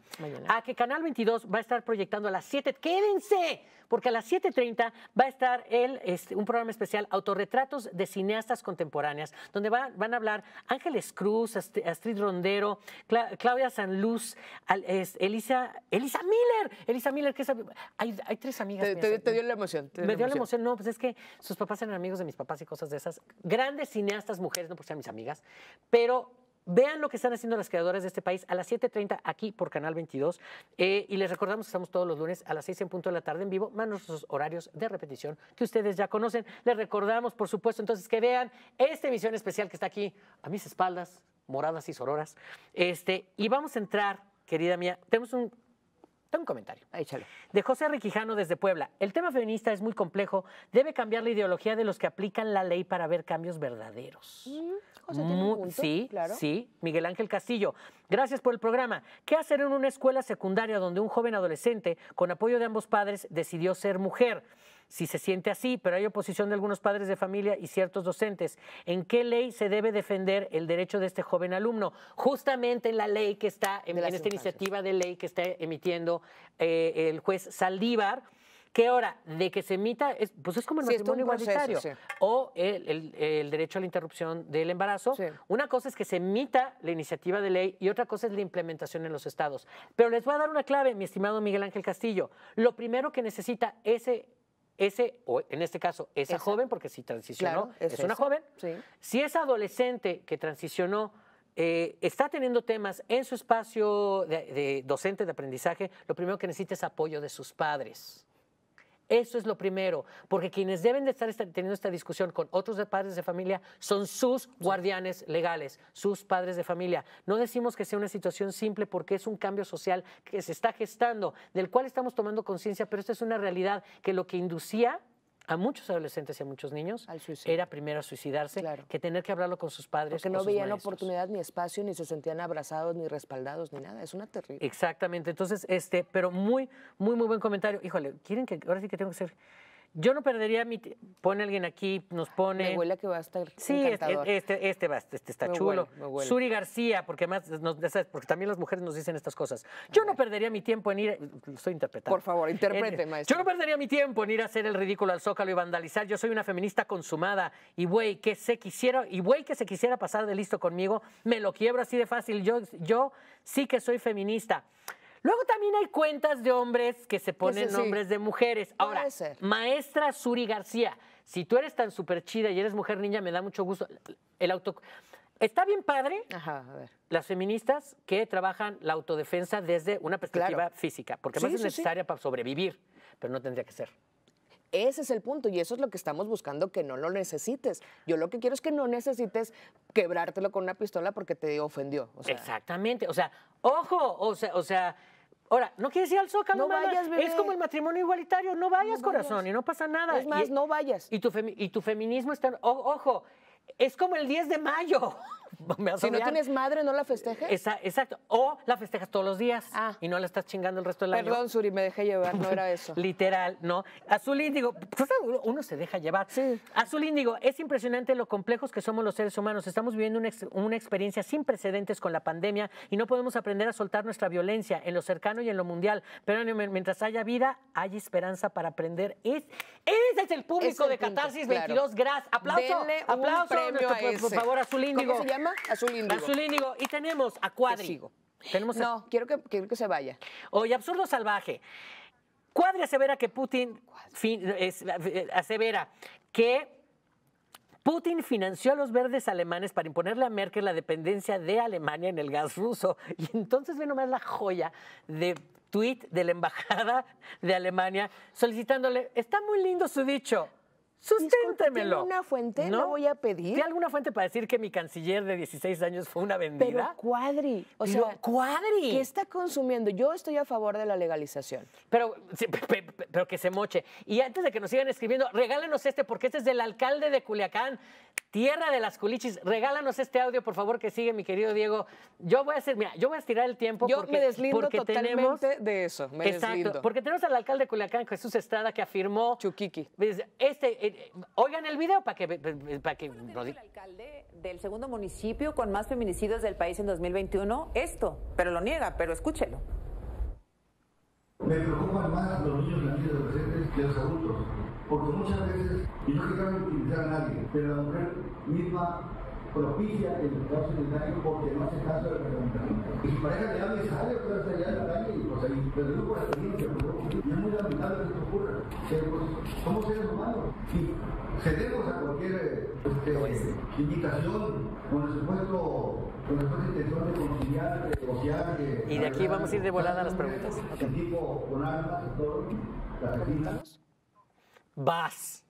a que Canal 22 va a estar proyectando a las 7. ¡Quédense! porque a las 7.30 va a estar el, este, un programa especial, Autorretratos de Cineastas Contemporáneas, donde van, a hablar Ángeles Cruz, Astrid Rondero, Claudia Sanluz, Elisa, Elisa Miller, Elisa Miller, que es, hay, tres amigas. Te, dio la emoción. me dio la emoción. no, pues es que sus papás eran amigos de mis papás y cosas de esas. Grandes cineastas mujeres, no porque sean mis amigas, pero Vean lo que están haciendo las creadoras de este país a las 7.30 aquí por Canal 22. Eh, y les recordamos que estamos todos los lunes a las 6 en punto de la tarde en vivo, más nuestros horarios de repetición que ustedes ya conocen. Les recordamos, por supuesto, entonces que vean esta emisión especial que está aquí a mis espaldas, moradas y sororas. Este, y vamos a entrar, querida mía, tenemos un un comentario, De José Riquijano desde Puebla. El tema feminista es muy complejo. Debe cambiar la ideología de los que aplican la ley para ver cambios verdaderos. Mm, mm, sí, claro. sí. Miguel Ángel Castillo. Gracias por el programa. ¿Qué hacer en una escuela secundaria donde un joven adolescente, con apoyo de ambos padres, decidió ser mujer? si se siente así, pero hay oposición de algunos padres de familia y ciertos docentes. ¿En qué ley se debe defender el derecho de este joven alumno? Justamente en la ley que está, en, esta iniciativa de ley que está emitiendo eh, el juez Saldívar. que ahora, de que se emita, es, pues es como el matrimonio igualitario o el, derecho a la interrupción del embarazo. Una cosa es que se emita la iniciativa de ley y otra cosa es la implementación en los estados. Pero les voy a dar una clave, mi estimado Miguel Ángel Castillo. Lo primero que necesita ese ese, o en este caso, esa, joven, porque si transicionó, es, una joven. Si esa adolescente que transicionó, eh, está teniendo temas en su espacio de, de, docente de aprendizaje, lo primero que necesita es apoyo de sus padres. Eso es lo primero, porque quienes deben de estar teniendo esta discusión con otros padres de familia son sus guardianes legales, sus padres de familia. No decimos que sea una situación simple porque es un cambio social que se está gestando, del cual estamos tomando conciencia, pero esta es una realidad que lo que inducía a muchos adolescentes y a muchos niños era primero suicidarse que tener que hablarlo con sus padres. Porque no veían oportunidad ni espacio, ni se sentían abrazados, ni respaldados, ni nada. Es una terrible. Exactamente. Entonces, este, pero muy, muy, muy buen comentario. Híjole, quieren que, ahora sí que tengo que ser yo no perdería mi. Pone alguien aquí, nos pone. Me huele que va a estar. Sí, este, encantador. este, este, este está chulo. Suri García, porque además, porque también las mujeres nos dicen estas cosas. Yo no perdería mi tiempo en ir. soy estoy interpretando. Por favor, interprete, maestro. Yo no perdería mi tiempo en ir a hacer el ridículo al Zócalo y vandalizar. Yo soy una feminista consumada y güey, que se quisiera, y güey, que se quisiera pasar de listo conmigo, me lo quiebro así de fácil. Yo, yo sí que soy feminista. Luego también hay cuentas de hombres que se ponen nombres de mujeres. Ahora, maestra Suri García, si tú eres tan súper chida y eres mujer niña, me da mucho gusto. El auto. Está bien padre las feministas que trabajan la autodefensa desde una perspectiva física, porque más es necesaria para sobrevivir, pero no tendría que ser. Ese es el punto y eso es lo que estamos buscando, que no lo necesites. Yo lo que quiero es que no necesites quebrártelo con una pistola porque te ofendió. Exactamente. O sea, ojo, o sea, o sea, Ahora, no quieres ir al Zócalo, no vayas, Es como el matrimonio igualitario, no vayas, corazón, y no pasa nada. Es más, no vayas. Y tu, y tu feminismo está... ojo, es como el 10 de mayo. Si no tienes madre, ¿no la festejes? exacto. O la festejas todos los días ah. y no la estás chingando el resto del año. Perdón, Suri, me dejé llevar, no era eso. Literal, ¿no? Azul Índigo, uno se deja llevar. Sí. Azul Índigo, es impresionante lo complejos que somos los seres humanos. Estamos viviendo una, experiencia sin precedentes con la pandemia y no podemos aprender a soltar nuestra violencia en lo cercano y en lo mundial. Pero mientras haya vida, hay esperanza para aprender. Es, ese es el público de Catarsis 22 claro. Gras. Aplauso, un premio por favor, Azul Índigo llama? Azul Y tenemos a Cuadri. no, quiero, que, se vaya. Oye, absurdo salvaje. Cuadri asevera que Putin asevera que Putin financió a los verdes alemanes para imponerle a Merkel la dependencia de Alemania en el gas ruso. Y entonces ve nomás la joya de tweet de la embajada de Alemania solicitándole, está muy lindo su dicho, Susténtemelo. ¿Tiene una fuente? ¿No? voy a pedir? ¿Tiene alguna fuente para decir que mi canciller de 16 años fue una vendida? cuadri. O sea, cuadri. ¿Qué está consumiendo? Yo estoy a favor de la legalización. Pero, pero que se moche. Y antes de que nos sigan escribiendo, regálanos este, porque este es del alcalde de Culiacán, tierra de las culichis. Regálanos este audio, por favor, que sigue, mi querido Diego. Yo voy a hacer, mira, yo voy a estirar el tiempo. Yo porque, me deslindo porque tenemos, de eso. exacto, Porque tenemos al alcalde de Culiacán, Jesús Estrada, que afirmó. Chuquiqui. Pues, este eh, oigan el video para que, para que El alcalde del segundo municipio con más feminicidios del país en 2021, esto, pero lo niega, pero escúchelo. Me preocupan más los niños, y las niñas adolescentes que los adultos, porque muchas veces, y no quiero utilizar a nadie, pero la mujer misma propicia el estado sanitario porque no hace caso de preguntar. Y pareja le y sale otra pues, allá de y pues pero y es muy lamentable que esto ocurra. Pues, seres humanos cedemos a cualquier este, invitación con el supuesto con la intención de conciliar, de negociar. y de aquí vamos a ir de volada a las preguntas. tipo con armas Vas.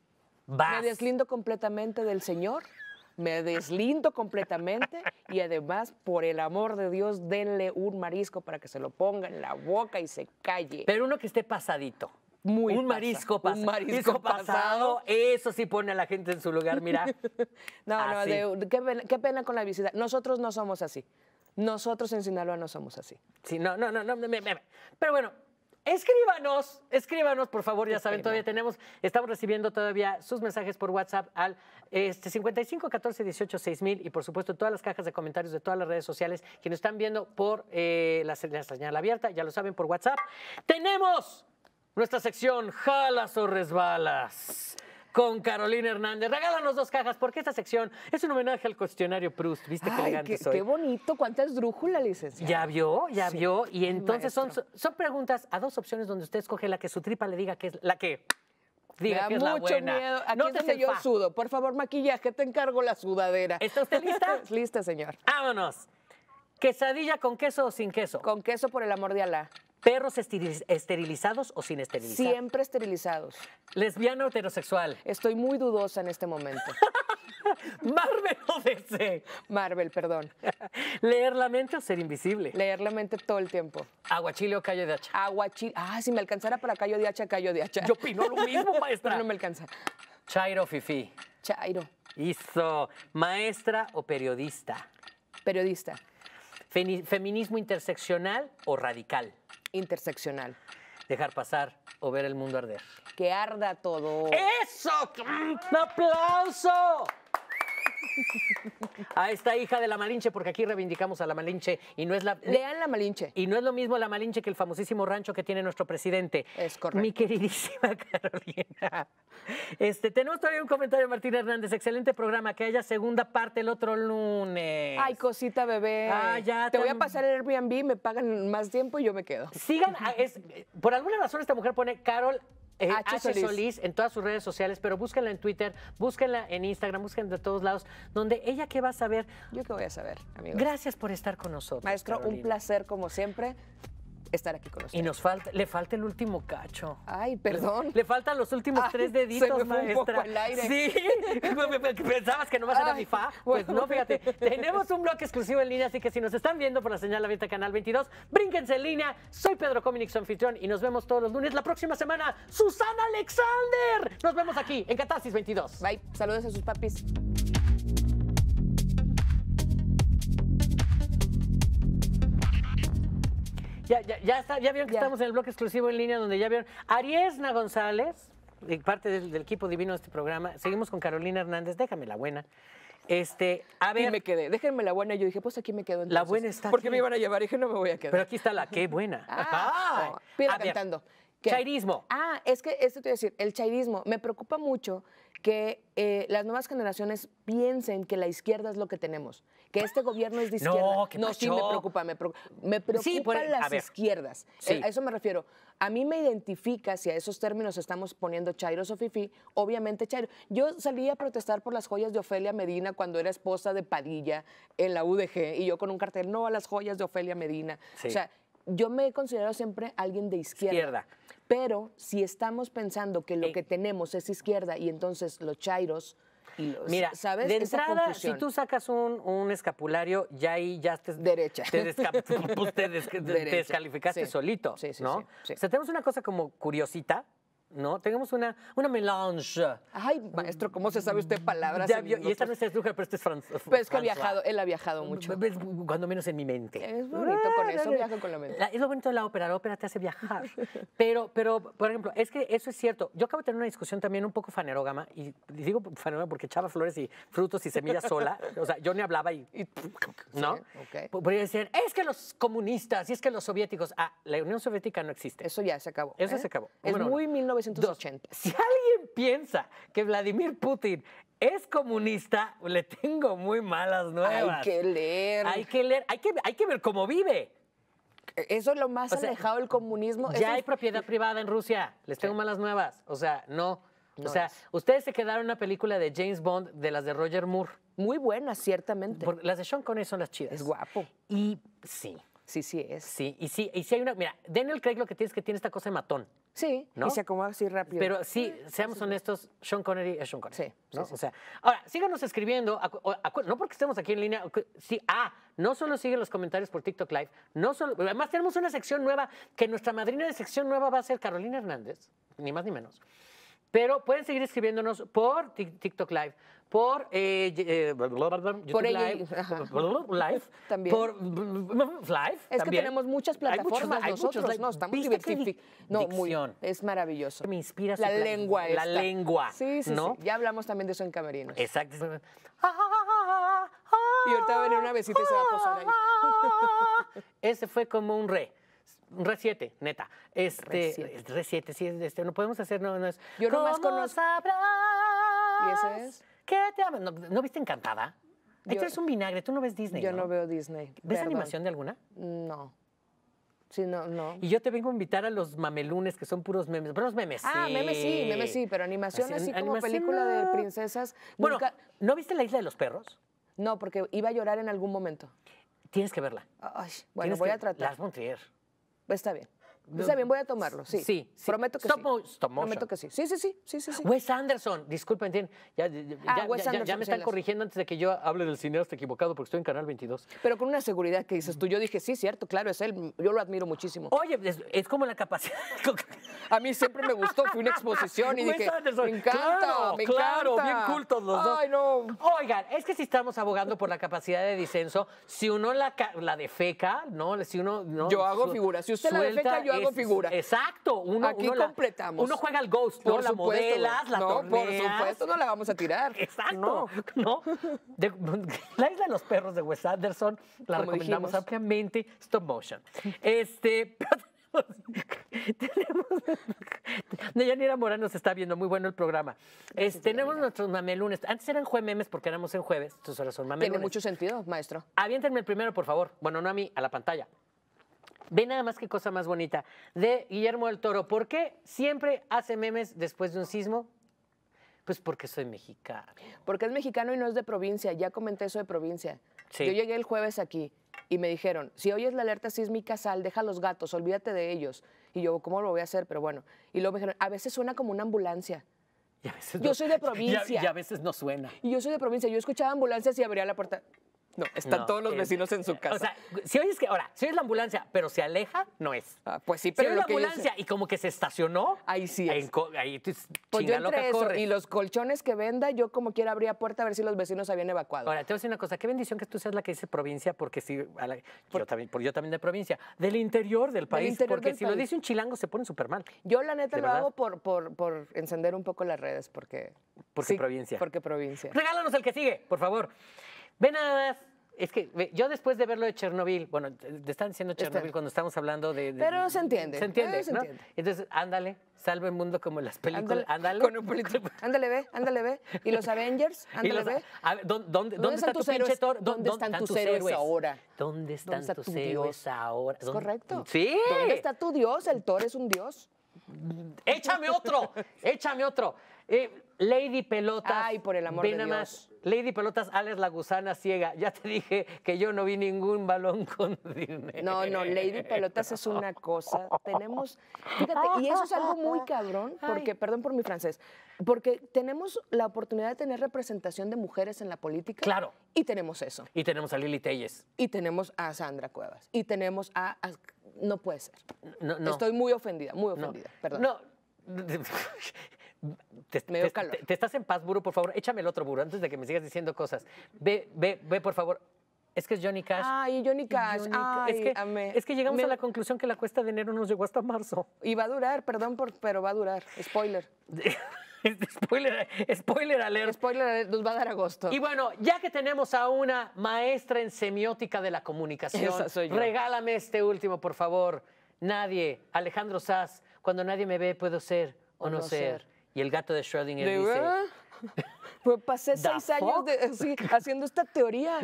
Vas. Me deslindo completamente del señor me deslindo completamente y además, por el amor de Dios, denle un marisco para que se lo ponga en la boca y se calle. Pero uno que esté pasadito. Muy un, marisco pasado. un marisco pasado. Eso sí pone a la gente en su lugar, mira. no, no, qué, pena, con la visita. Nosotros no somos así. Nosotros en Sinaloa no somos así. Sí, no, no, no, no. Pero bueno, Escríbanos, escríbanos, por favor, ya saben, todavía tenemos, estamos recibiendo todavía sus mensajes por WhatsApp al este, 55 14 18 6000 y por supuesto todas las cajas de comentarios de todas las redes sociales, que nos están viendo por eh, la, la señal abierta, ya lo saben, por WhatsApp. Tenemos nuestra sección Jalas o Resbalas con Carolina Hernández. Regálanos dos cajas, porque esta sección es un homenaje al cuestionario Proust. ¿Viste qué elegante qué, soy? Qué bonito, cuánta esdrújula, licenciada. Ya vio, ya vio. Y entonces son, son, preguntas a dos opciones donde usted escoge la que su tripa le diga que es la que. Diga que mucho es la buena. miedo. Aquí no es donde yo sudo. Por favor, maquillaje, te encargo la sudadera. ¿Está usted lista? lista, señor. Vámonos. ¿Quesadilla con queso o sin queso? Con queso, por el amor de Alá. ¿Perros esterilizados o sin esterilizar? Siempre esterilizados. ¿Lesbiana o heterosexual? Estoy muy dudosa en este momento. ¿Marvel o DC? Marvel, perdón. ¿Leer la mente o ser invisible? Leer la mente todo el tiempo. ¿Aguachile o callo de hacha? Aguachile. Ah, si me alcanzara para callo de hacha, callo de hacha. Yo opino lo mismo, maestra. no me alcanza. ¿Chairo Fifi? Chairo. Hizo. ¿Maestra o periodista? Periodista. ¿Feminismo interseccional o radical? interseccional. Dejar pasar o ver el mundo arder. Que arda todo. ¡Eso! ¡Un aplauso! a esta hija de la Malinche, porque aquí reivindicamos a la Malinche y no es la. Lean la Malinche. Y no es lo mismo la Malinche que el famosísimo rancho que tiene nuestro presidente. Es correcto. Mi queridísima Carolina. Este, tenemos todavía un comentario de Martín Hernández. Excelente programa, que haya segunda parte el otro lunes. Ay, cosita bebé. Ah, Te, voy a pasar el Airbnb, me pagan más tiempo y yo me quedo. Sigan, ah, por alguna razón esta mujer pone Carol eh, Solís en todas sus redes sociales, pero búsquenla en Twitter, búsquenla en Instagram, búsquenla de todos lados, donde ella qué va a saber. Yo qué voy a saber, amigos. Gracias por estar con nosotros. Maestro, un placer como siempre estar aquí con nosotros. Y nos falta, le falta el último cacho. Ay, perdón. Le faltan los últimos tres deditos, se maestra. aire. Sí, pensabas que no vas a dar mi fa. Pues no, fíjate. Tenemos un bloque exclusivo en línea, así que si nos están viendo por la señal abierta Canal 22, brínquense en línea. Soy Pedro Cominix su anfitrión, y nos vemos todos los lunes. La próxima semana, Susana Alexander. Nos vemos aquí en Catarsis 22. Bye. Saludos a sus papis. Ya, vieron que estamos en el bloque exclusivo en línea donde ya vieron. Ariesna González, eh, parte del, equipo divino de este programa. Seguimos con Carolina Hernández, déjame la buena. Este, a ver. me quedé, déjenme la buena. Yo dije, pues aquí me quedo. la buena está. Porque me iban a llevar, dije, no me voy a quedar. Pero aquí está la qué buena. ah, oh, cantando. Chairismo. Ah, es que esto te voy a decir, el chairismo me preocupa mucho que eh, las nuevas generaciones piensen que la izquierda es lo que tenemos, que este gobierno es de izquierda. No, ¿qué no sí me preocupa, me, preocupa, las izquierdas. E, a eso me refiero. A mí me identifica si a esos términos estamos poniendo Chairo o obviamente Chairo. Yo salí a protestar por las joyas de Ofelia Medina cuando era esposa de Padilla en la UDG y yo con un cartel, no a las joyas de Ofelia Medina. O sea, yo me he considerado siempre alguien de izquierda. Pero si estamos pensando que lo eh. que tenemos es izquierda y entonces los chairos Mira, ¿sabes? De entrada, si tú sacas un, escapulario, ya ahí ya te... Derecha. Te, descalificaste solito, ¿no? O sea, tenemos una cosa como curiosita, ¿no? Tenemos una, una melange. Ay, maestro, ¿cómo se sabe usted palabras? y esta no es Estruja, pero este es francés uh, Pero es que ha viajado, él ha viajado mm, mucho. Cuando menos en mi mente. Es bonito, con eso con la mente. es lo bonito de la ópera, la ópera te hace viajar. pero, pero, por ejemplo, es que eso es cierto. Yo acabo de tener una discusión también un poco fanerógama, y digo fanerógama porque echaba flores y frutos y semillas sola. O sea, yo ni hablaba y... ¿No? Podría decir, es que los comunistas y es que los soviéticos... Ah, la Unión Soviética no existe. Eso ya se acabó. Eso ¿eh? se acabó. Es muy 1900 si alguien piensa que Vladimir Putin es comunista, le tengo muy malas nuevas. Hay que leer. Hay que leer, hay que, ver cómo vive. Eso es lo más alejado del comunismo. Ya hay propiedad privada en Rusia. Les tengo malas nuevas. O sea, no. o sea, ustedes se quedaron en una película de James Bond de las de Roger Moore. Muy buenas, ciertamente. las de Sean Connery son las chidas. Es guapo. Y sí. Sí, sí es. Sí, y sí, y sí hay una. Mira, Daniel Craig lo que tienes que tiene esta cosa de matón. Sí, ¿no? y se acomoda así rápido. Pero sí, seamos honestos, Sean Connery es Sean Connery. Sí, sí, sí. O sea, ahora, síganos escribiendo, no porque estemos aquí en línea, sí, ah, no solo siguen los comentarios por TikTok Live, no solo, además tenemos una sección nueva, que nuestra madrina de sección nueva va a ser Carolina Hernández, ni más ni menos. Pero pueden seguir escribiéndonos por TikTok Live, por, YouTube por Live, live también. por Live. Es que tenemos muchas plataformas hay muchos, nosotros, no, estamos diversificados. No, muy, es maravilloso. Me inspira la lengua esta. La lengua. Sí, sí, Ya hablamos también de eso en Camerinos. Exacto. Y ahorita va a venir una besita y se va a posar ahí. Ese fue como un re. Re7, neta. Este, Re7, es sí, este, no podemos hacer, no, no es. Yo no más conozco. ¿Y ese es? ¿Qué te ¿No, viste Encantada? Esto es un vinagre, tú no ves Disney. Yo no, veo Disney. ¿Ves animación de alguna? No. Sí, no, no. Y yo te vengo a invitar a los mamelunes, que son puros memes. Pero memes Ah, memes sí, memes sí, pero animación así, como película de princesas. Bueno, ¿no viste La Isla de los Perros? No, porque iba a llorar en algún momento. Tienes que verla. Ay, bueno, voy a tratar. las Montrier. Pues está bien. Está bien, voy a tomarlo, sí. Sí. sí. Prometo que sí. Prometo que sí. Sí, sí, sí, Wes Anderson, disculpen, ya, ya, ah, me están corrigiendo antes de que yo hable del cineasta equivocado porque estoy en Canal 22. Pero con una seguridad que dices tú, yo dije, sí, cierto, claro, es él, yo lo admiro muchísimo. Oye, es, como la capacidad. a mí siempre me gustó, fui una exposición y Wes dije, me encanta, claro, me encanta. bien cultos los dos. Ay, no. Oigan, es que si estamos abogando por la capacidad de disenso, si uno la, la defeca, ¿no? Si uno... yo hago figuras, si usted yo hago figura. Exacto. Uno, Aquí completamos. uno juega al ghost, por ¿no? la supuesto, modelas, la no, por supuesto, no la vamos a tirar. Exacto. No. la isla de los perros de Wes Anderson la recomendamos ampliamente. Stop motion. Este... Tenemos... Deyanira Morán nos está viendo, muy bueno el programa. tenemos nuestros mamelunes. Antes eran jueves memes porque éramos en jueves, entonces ahora son mamelunes. Tiene mucho sentido, maestro. Aviéntenme el primero, por favor. Bueno, no a mí, a la pantalla. Ve nada más qué cosa más bonita. De Guillermo del Toro. ¿Por qué siempre hace memes después de un sismo? Pues porque soy mexicano. Porque es mexicano y no es de provincia. Ya comenté eso de provincia. Yo llegué el jueves aquí y me dijeron, si oyes la alerta sísmica, sal, deja los gatos, olvídate de ellos. Y yo, ¿cómo lo voy a hacer? Pero bueno. Y luego me dijeron, a veces suena como una ambulancia. yo soy de provincia. a, y a, veces no suena. Y yo soy de provincia. Yo escuchaba ambulancias y abría la puerta. No, están todos los eh, vecinos en su eh, casa. O sea, si oyes que, ahora, si oyes la ambulancia, pero se aleja, no es. Ah, pues sí, pero. Si la ambulancia y como que se estacionó. Ahí sí. Es. Pues corre. y los colchones que venda, yo como quiera abría puerta a ver si los vecinos habían evacuado. Ahora, te voy a decir una cosa, qué bendición que tú seas la que dice provincia, porque sí yo, también, yo también de provincia. Del interior del país, porque si lo dice un chilango se pone súper mal. Yo, la neta, lo hago por, por, encender un poco las redes, porque. Porque provincia. Porque provincia. Regálanos el que sigue, por favor. Ve nada más. Es que yo después de verlo de Chernobyl, bueno, te están diciendo Chernobyl cuando estamos hablando de... pero se entiende. Se entiende, eh, ¿no? Entonces, ándale, salve el mundo como las películas. Ándale. Con un película. Ándale, ve, ándale, ve. ¿Y los Avengers? Ándale, ve. dónde, ¿Dónde, están tus héroes? ¿Dónde, están tus héroes ahora? ¿Dónde están tus héroes ahora? ¿Es correcto. Sí. ¿Dónde está tu dios? El Thor es un dios. Échame otro, échame otro. Eh, Lady Pelota. Ay, por el amor de Dios. Lady Pelotas, Alex la gusana ciega. Ya te dije que yo no vi ningún balón con dinero. No, no, Lady Pelotas es una cosa. Tenemos, fíjate, y eso es algo muy cabrón, porque, perdón por mi francés, porque tenemos la oportunidad de tener representación de mujeres en la política. Claro. Y tenemos eso. Y tenemos a Lili Telles. Y tenemos a Sandra Cuevas. Y tenemos a. no puede ser. No, Estoy muy ofendida, muy ofendida. No. Perdón. No. Te, estás en paz, Buru, por favor. Échame el otro burro antes de que me sigas diciendo cosas. Ve, ve, ve, por favor. Es que es Johnny Cash. Ay, Johnny Cash. es, que, es que llegamos a la conclusión que la cuesta de enero nos llegó hasta marzo. Y va a durar, perdón, pero va a durar. Spoiler. spoiler, spoiler alert. Spoiler nos va a dar agosto. Y bueno, ya que tenemos a una maestra en semiótica de la comunicación, soy regálame este último, por favor. Nadie, Alejandro Sass, cuando nadie me ve, puedo ser o, no, ser. Y el gato de Schrödinger ¿De dice... Pues pasé seis años haciendo esta teoría.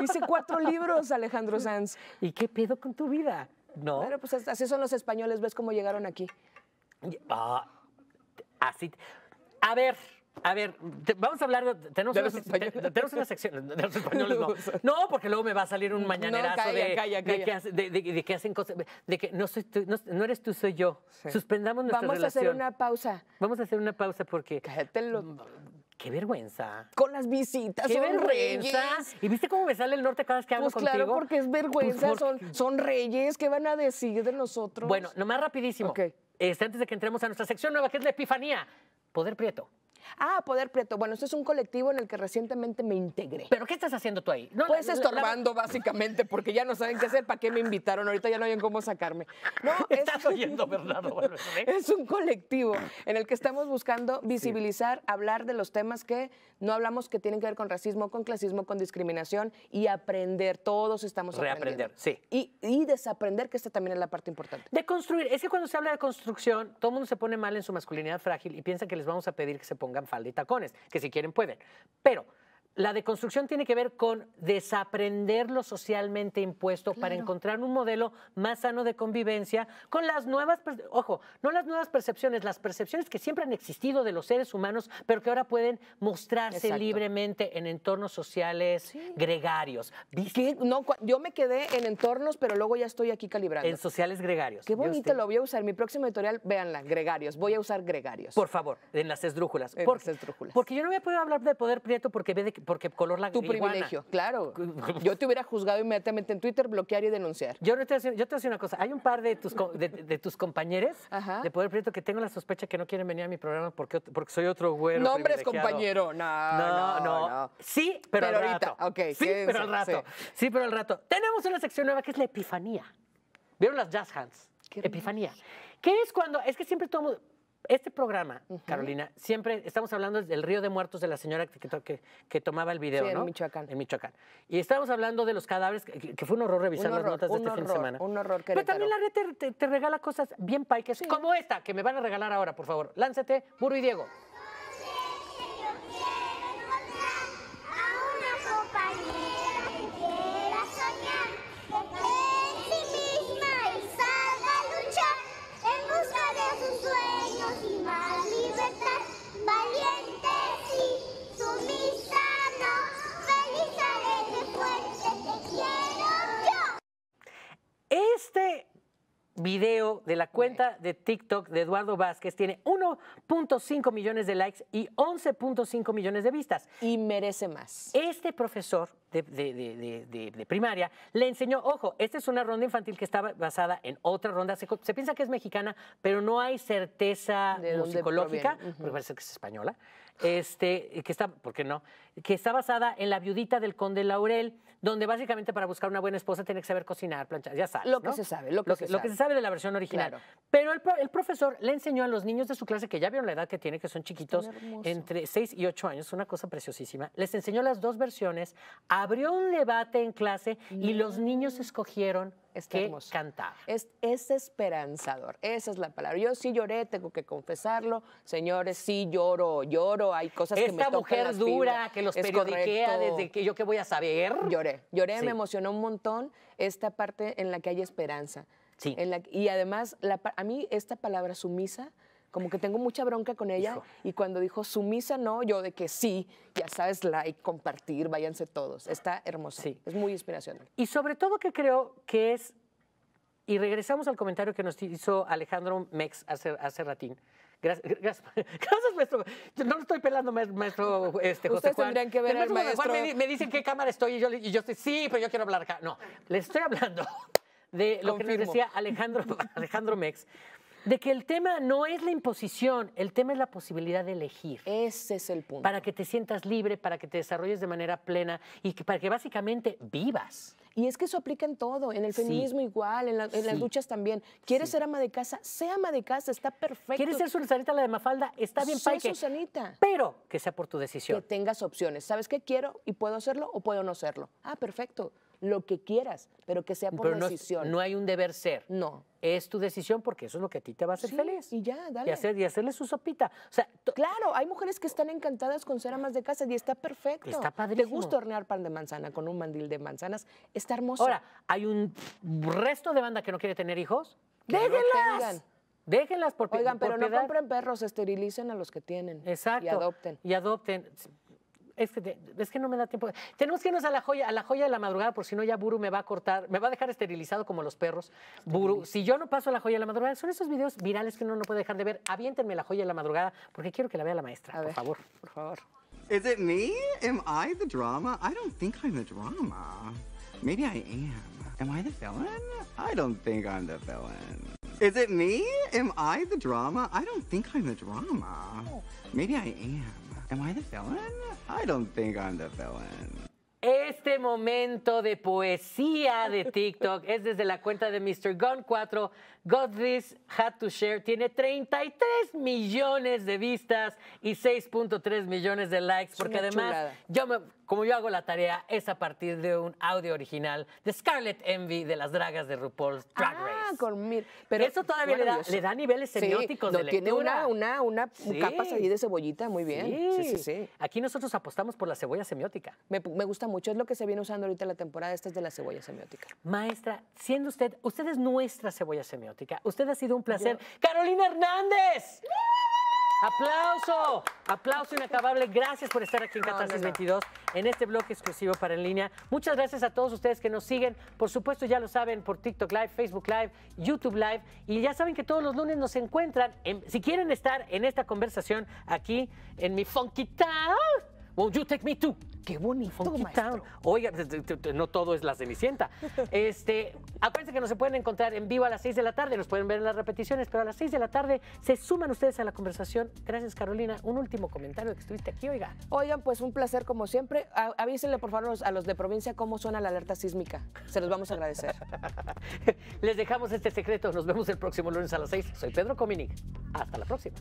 Hice cuatro libros, Alejandro Sanz. ¿Y qué pedo con tu vida? No. Pero pues así son los españoles, ves cómo llegaron aquí. Ah, así. A ver, a ver, vamos a hablar Tenemos, una, tenemos una sección. De los no. porque luego me va a salir un mañanerazo de, que hacen cosas. De que no, eres tú, soy yo. Suspendamos nuestra vamos relación. Vamos a hacer una pausa. Vamos a hacer una pausa porque. Cállate mm, Qué vergüenza. Con las visitas. Qué son Reyes. ¿Y viste cómo me sale el norte cada vez que hablo pues Claro, porque es pues vergüenza. Son, reyes. ¿Qué van a decir de nosotros? Bueno, nomás rapidísimo. Este, antes de que entremos a nuestra sección nueva, que es la epifanía. Poder Prieto. Ah, Poder Prieto. Bueno, este es un colectivo en el que recientemente me integré. ¿Pero qué estás haciendo tú ahí? No, pues estorbando, básicamente, porque ya no saben qué hacer, ¿para qué me invitaron? Ahorita ya no oyen cómo sacarme. No, estás es... oyendo, Bernardo. ¿eh? es un colectivo en el que estamos buscando visibilizar, hablar de los temas que no hablamos que tienen que ver con racismo, con clasismo, con discriminación y aprender. Todos estamos Reaprender, sí. Y, y desaprender, que esta también es la parte importante. De construir. Es que cuando se habla de construcción, todo el mundo se pone mal en su masculinidad frágil y piensa que les vamos a pedir que se pongan tengan falda y tacones, que si quieren pueden. Pero la deconstrucción tiene que ver con desaprender lo socialmente impuesto para encontrar un modelo más sano de convivencia con las nuevas, ojo, no las nuevas percepciones, las percepciones que siempre han existido de los seres humanos, pero que ahora pueden mostrarse libremente en entornos sociales gregarios. No, yo me quedé en entornos, pero luego ya estoy aquí calibrando. En sociales gregarios. Qué bonito lo voy a usar. Mi próximo editorial, véanla, gregarios. Voy a usar gregarios. Por favor, en las esdrújulas. por porque, Porque yo no voy a poder hablar de poder prieto porque ve de porque color la Tu privilegio, claro. Yo te hubiera juzgado inmediatamente en Twitter, bloquear y denunciar. Yo, no te, voy a decir una cosa. Hay un par de tus, de, tus compañeros de Poder Prieto que tengo la sospecha que no quieren venir a mi programa porque, porque soy otro güero Nombres, compañero. No, no, no, no. Sí, pero, pero al rato. sí, pero al rato. Sí. pero al rato. Tenemos una sección nueva que es la epifanía. ¿Vieron las jazz hands? Epifanía. ¿Qué es cuando? Es que siempre todo este programa, Carolina, siempre estamos hablando del río de muertos de la señora que, tomaba el video, ¿no? En Michoacán. En Michoacán. Y estamos hablando de los cadáveres, que, fue un horror revisar las notas de este fin de semana. Un horror, Pero también la red te, regala cosas bien paiques, como esta, que me van a regalar ahora, por favor. Lánzate, Buru y Diego. Este video de la cuenta de TikTok de Eduardo Vázquez tiene 1.5 millones de likes y 11.5 millones de vistas. Y merece más. Este profesor de, primaria le enseñó, ojo, esta es una ronda infantil que estaba basada en otra ronda, se, piensa que es mexicana, pero no hay certeza psicológica, parece que es española, este, que está, ¿por qué no? que está basada en La viudita del conde Laurel, donde básicamente para buscar una buena esposa tiene que saber cocinar, planchar, ya sabes. Lo que se sabe, lo que, se, de la versión original. Pero el, profesor le enseñó a los niños de su clase, que ya vieron la edad que tiene, que son chiquitos, entre 6 y 8 años, una cosa preciosísima, les enseñó las dos versiones, abrió un debate en clase y mm. los niños escogieron cantar. Es, esperanzador, esa es la palabra. Yo sí lloré, tengo que confesarlo. Señores, sí lloro, lloro, hay cosas que me tocan Esta mujer dura, los es desde que yo qué voy a saber. Lloré, lloré, me emocionó un montón esta parte en la que hay esperanza. Sí. En la, y además, a mí esta palabra sumisa, como que tengo mucha bronca con ella. Y cuando dijo sumisa, no, yo de que sí, ya sabes, like, compartir, váyanse todos. Está hermosa. Sí. Es muy inspiracional. Y sobre todo que creo que es, y regresamos al comentario que nos hizo Alejandro Mex hace, hace ratín, Gracias, gracias, maestro. Yo no lo estoy pelando, maestro este, José Ustedes tendrían que ver al me, dicen qué cámara estoy y yo, estoy, sí, pero yo quiero hablar acá. No, les estoy hablando de lo que nos decía Alejandro, Alejandro Mex, de que el tema no es la imposición, el tema es la posibilidad de elegir. Ese es el punto. Para que te sientas libre, para que te desarrolles de manera plena y para que básicamente vivas. Y es que eso aplica en todo, en el feminismo igual, en, las luchas también. ¿Quieres ser ama de casa? Sea ama de casa, está perfecto. ¿Quieres ser Susanita la de Mafalda? Está bien, Sé Susanita. Pero que sea por tu decisión. Que tengas opciones. ¿Sabes qué quiero y puedo hacerlo o puedo no hacerlo? Ah, perfecto lo que quieras, pero que sea por decisión. No, hay un deber ser. No. Es tu decisión porque eso es lo que a ti te va a hacer feliz. Y ya, dale. Y, hacerle su sopita. O sea, claro, hay mujeres que están encantadas con ser amas de casa y está perfecto. Está padrísimo. Te gusta hornear pan de manzana con un mandil de manzanas. Está hermoso. Ahora, hay un resto de banda que no quiere tener hijos. ¡Déjenlas! Déjenlas por Oigan, pero no compren perros, esterilicen a los que tienen. Exacto. Y adopten. Y adopten es que, no me da tiempo. Tenemos que irnos a la joya, a la joya de la madrugada, por si no ya Buru me va a cortar, me va a dejar esterilizado como los perros. Buru, si yo no paso a la joya de la madrugada, son esos videos virales que uno no puede dejar de ver. Aviéntenme la joya de la madrugada, porque quiero que la vea la maestra. por favor, por favor. Is it me? Am I the drama? I don't think I'm the drama. Maybe I am. Am I the villain? I don't think I'm the villain. Is it me? Am I the drama? I don't think I'm the drama. Maybe I am. Am the I don't think I'm the Este momento de poesía de TikTok es desde la cuenta de Mr. Gun 4 This, Had to Share tiene 33 millones de vistas y 6.3 millones de likes, porque además, yo como yo hago la tarea, es a partir de un audio original de Scarlet Envy de las dragas de RuPaul's Drag ah, Race. Pero eso todavía le da, niveles semióticos tiene una, una, una capa ahí de cebollita, muy bien. Sí. sí. sí, Aquí nosotros apostamos por la cebolla semiótica. Me, gusta mucho, es lo que se viene usando ahorita en la temporada esta es de la cebolla semiótica. Maestra, siendo usted, usted es nuestra cebolla semiótica. Usted ha sido un placer. Carolina Hernández. Aplauso, aplauso inacabable. Gracias por estar aquí en Catarsis 22, en este blog exclusivo para en línea. Muchas gracias a todos ustedes que nos siguen. Por supuesto, ya lo saben, por TikTok Live, Facebook Live, YouTube Live. Y ya saben que todos los lunes nos encuentran. si quieren estar en esta conversación aquí, en mi Funky Won't You Take Me Too? Qué bonito, Town. no todo es la Cenicienta. Este, acuérdense que nos se pueden encontrar en vivo a las 6 de la tarde, nos pueden ver en las repeticiones, pero a las 6 de la tarde se suman ustedes a la conversación. Gracias, Carolina. Un último comentario que estuviste aquí, oiga. Oigan, pues un placer como siempre. avísenle, por favor, a los de provincia cómo suena la alerta sísmica. Se los vamos a agradecer. Les dejamos este secreto. Nos vemos el próximo lunes a las 6. Soy Pedro Cominic. Hasta la próxima.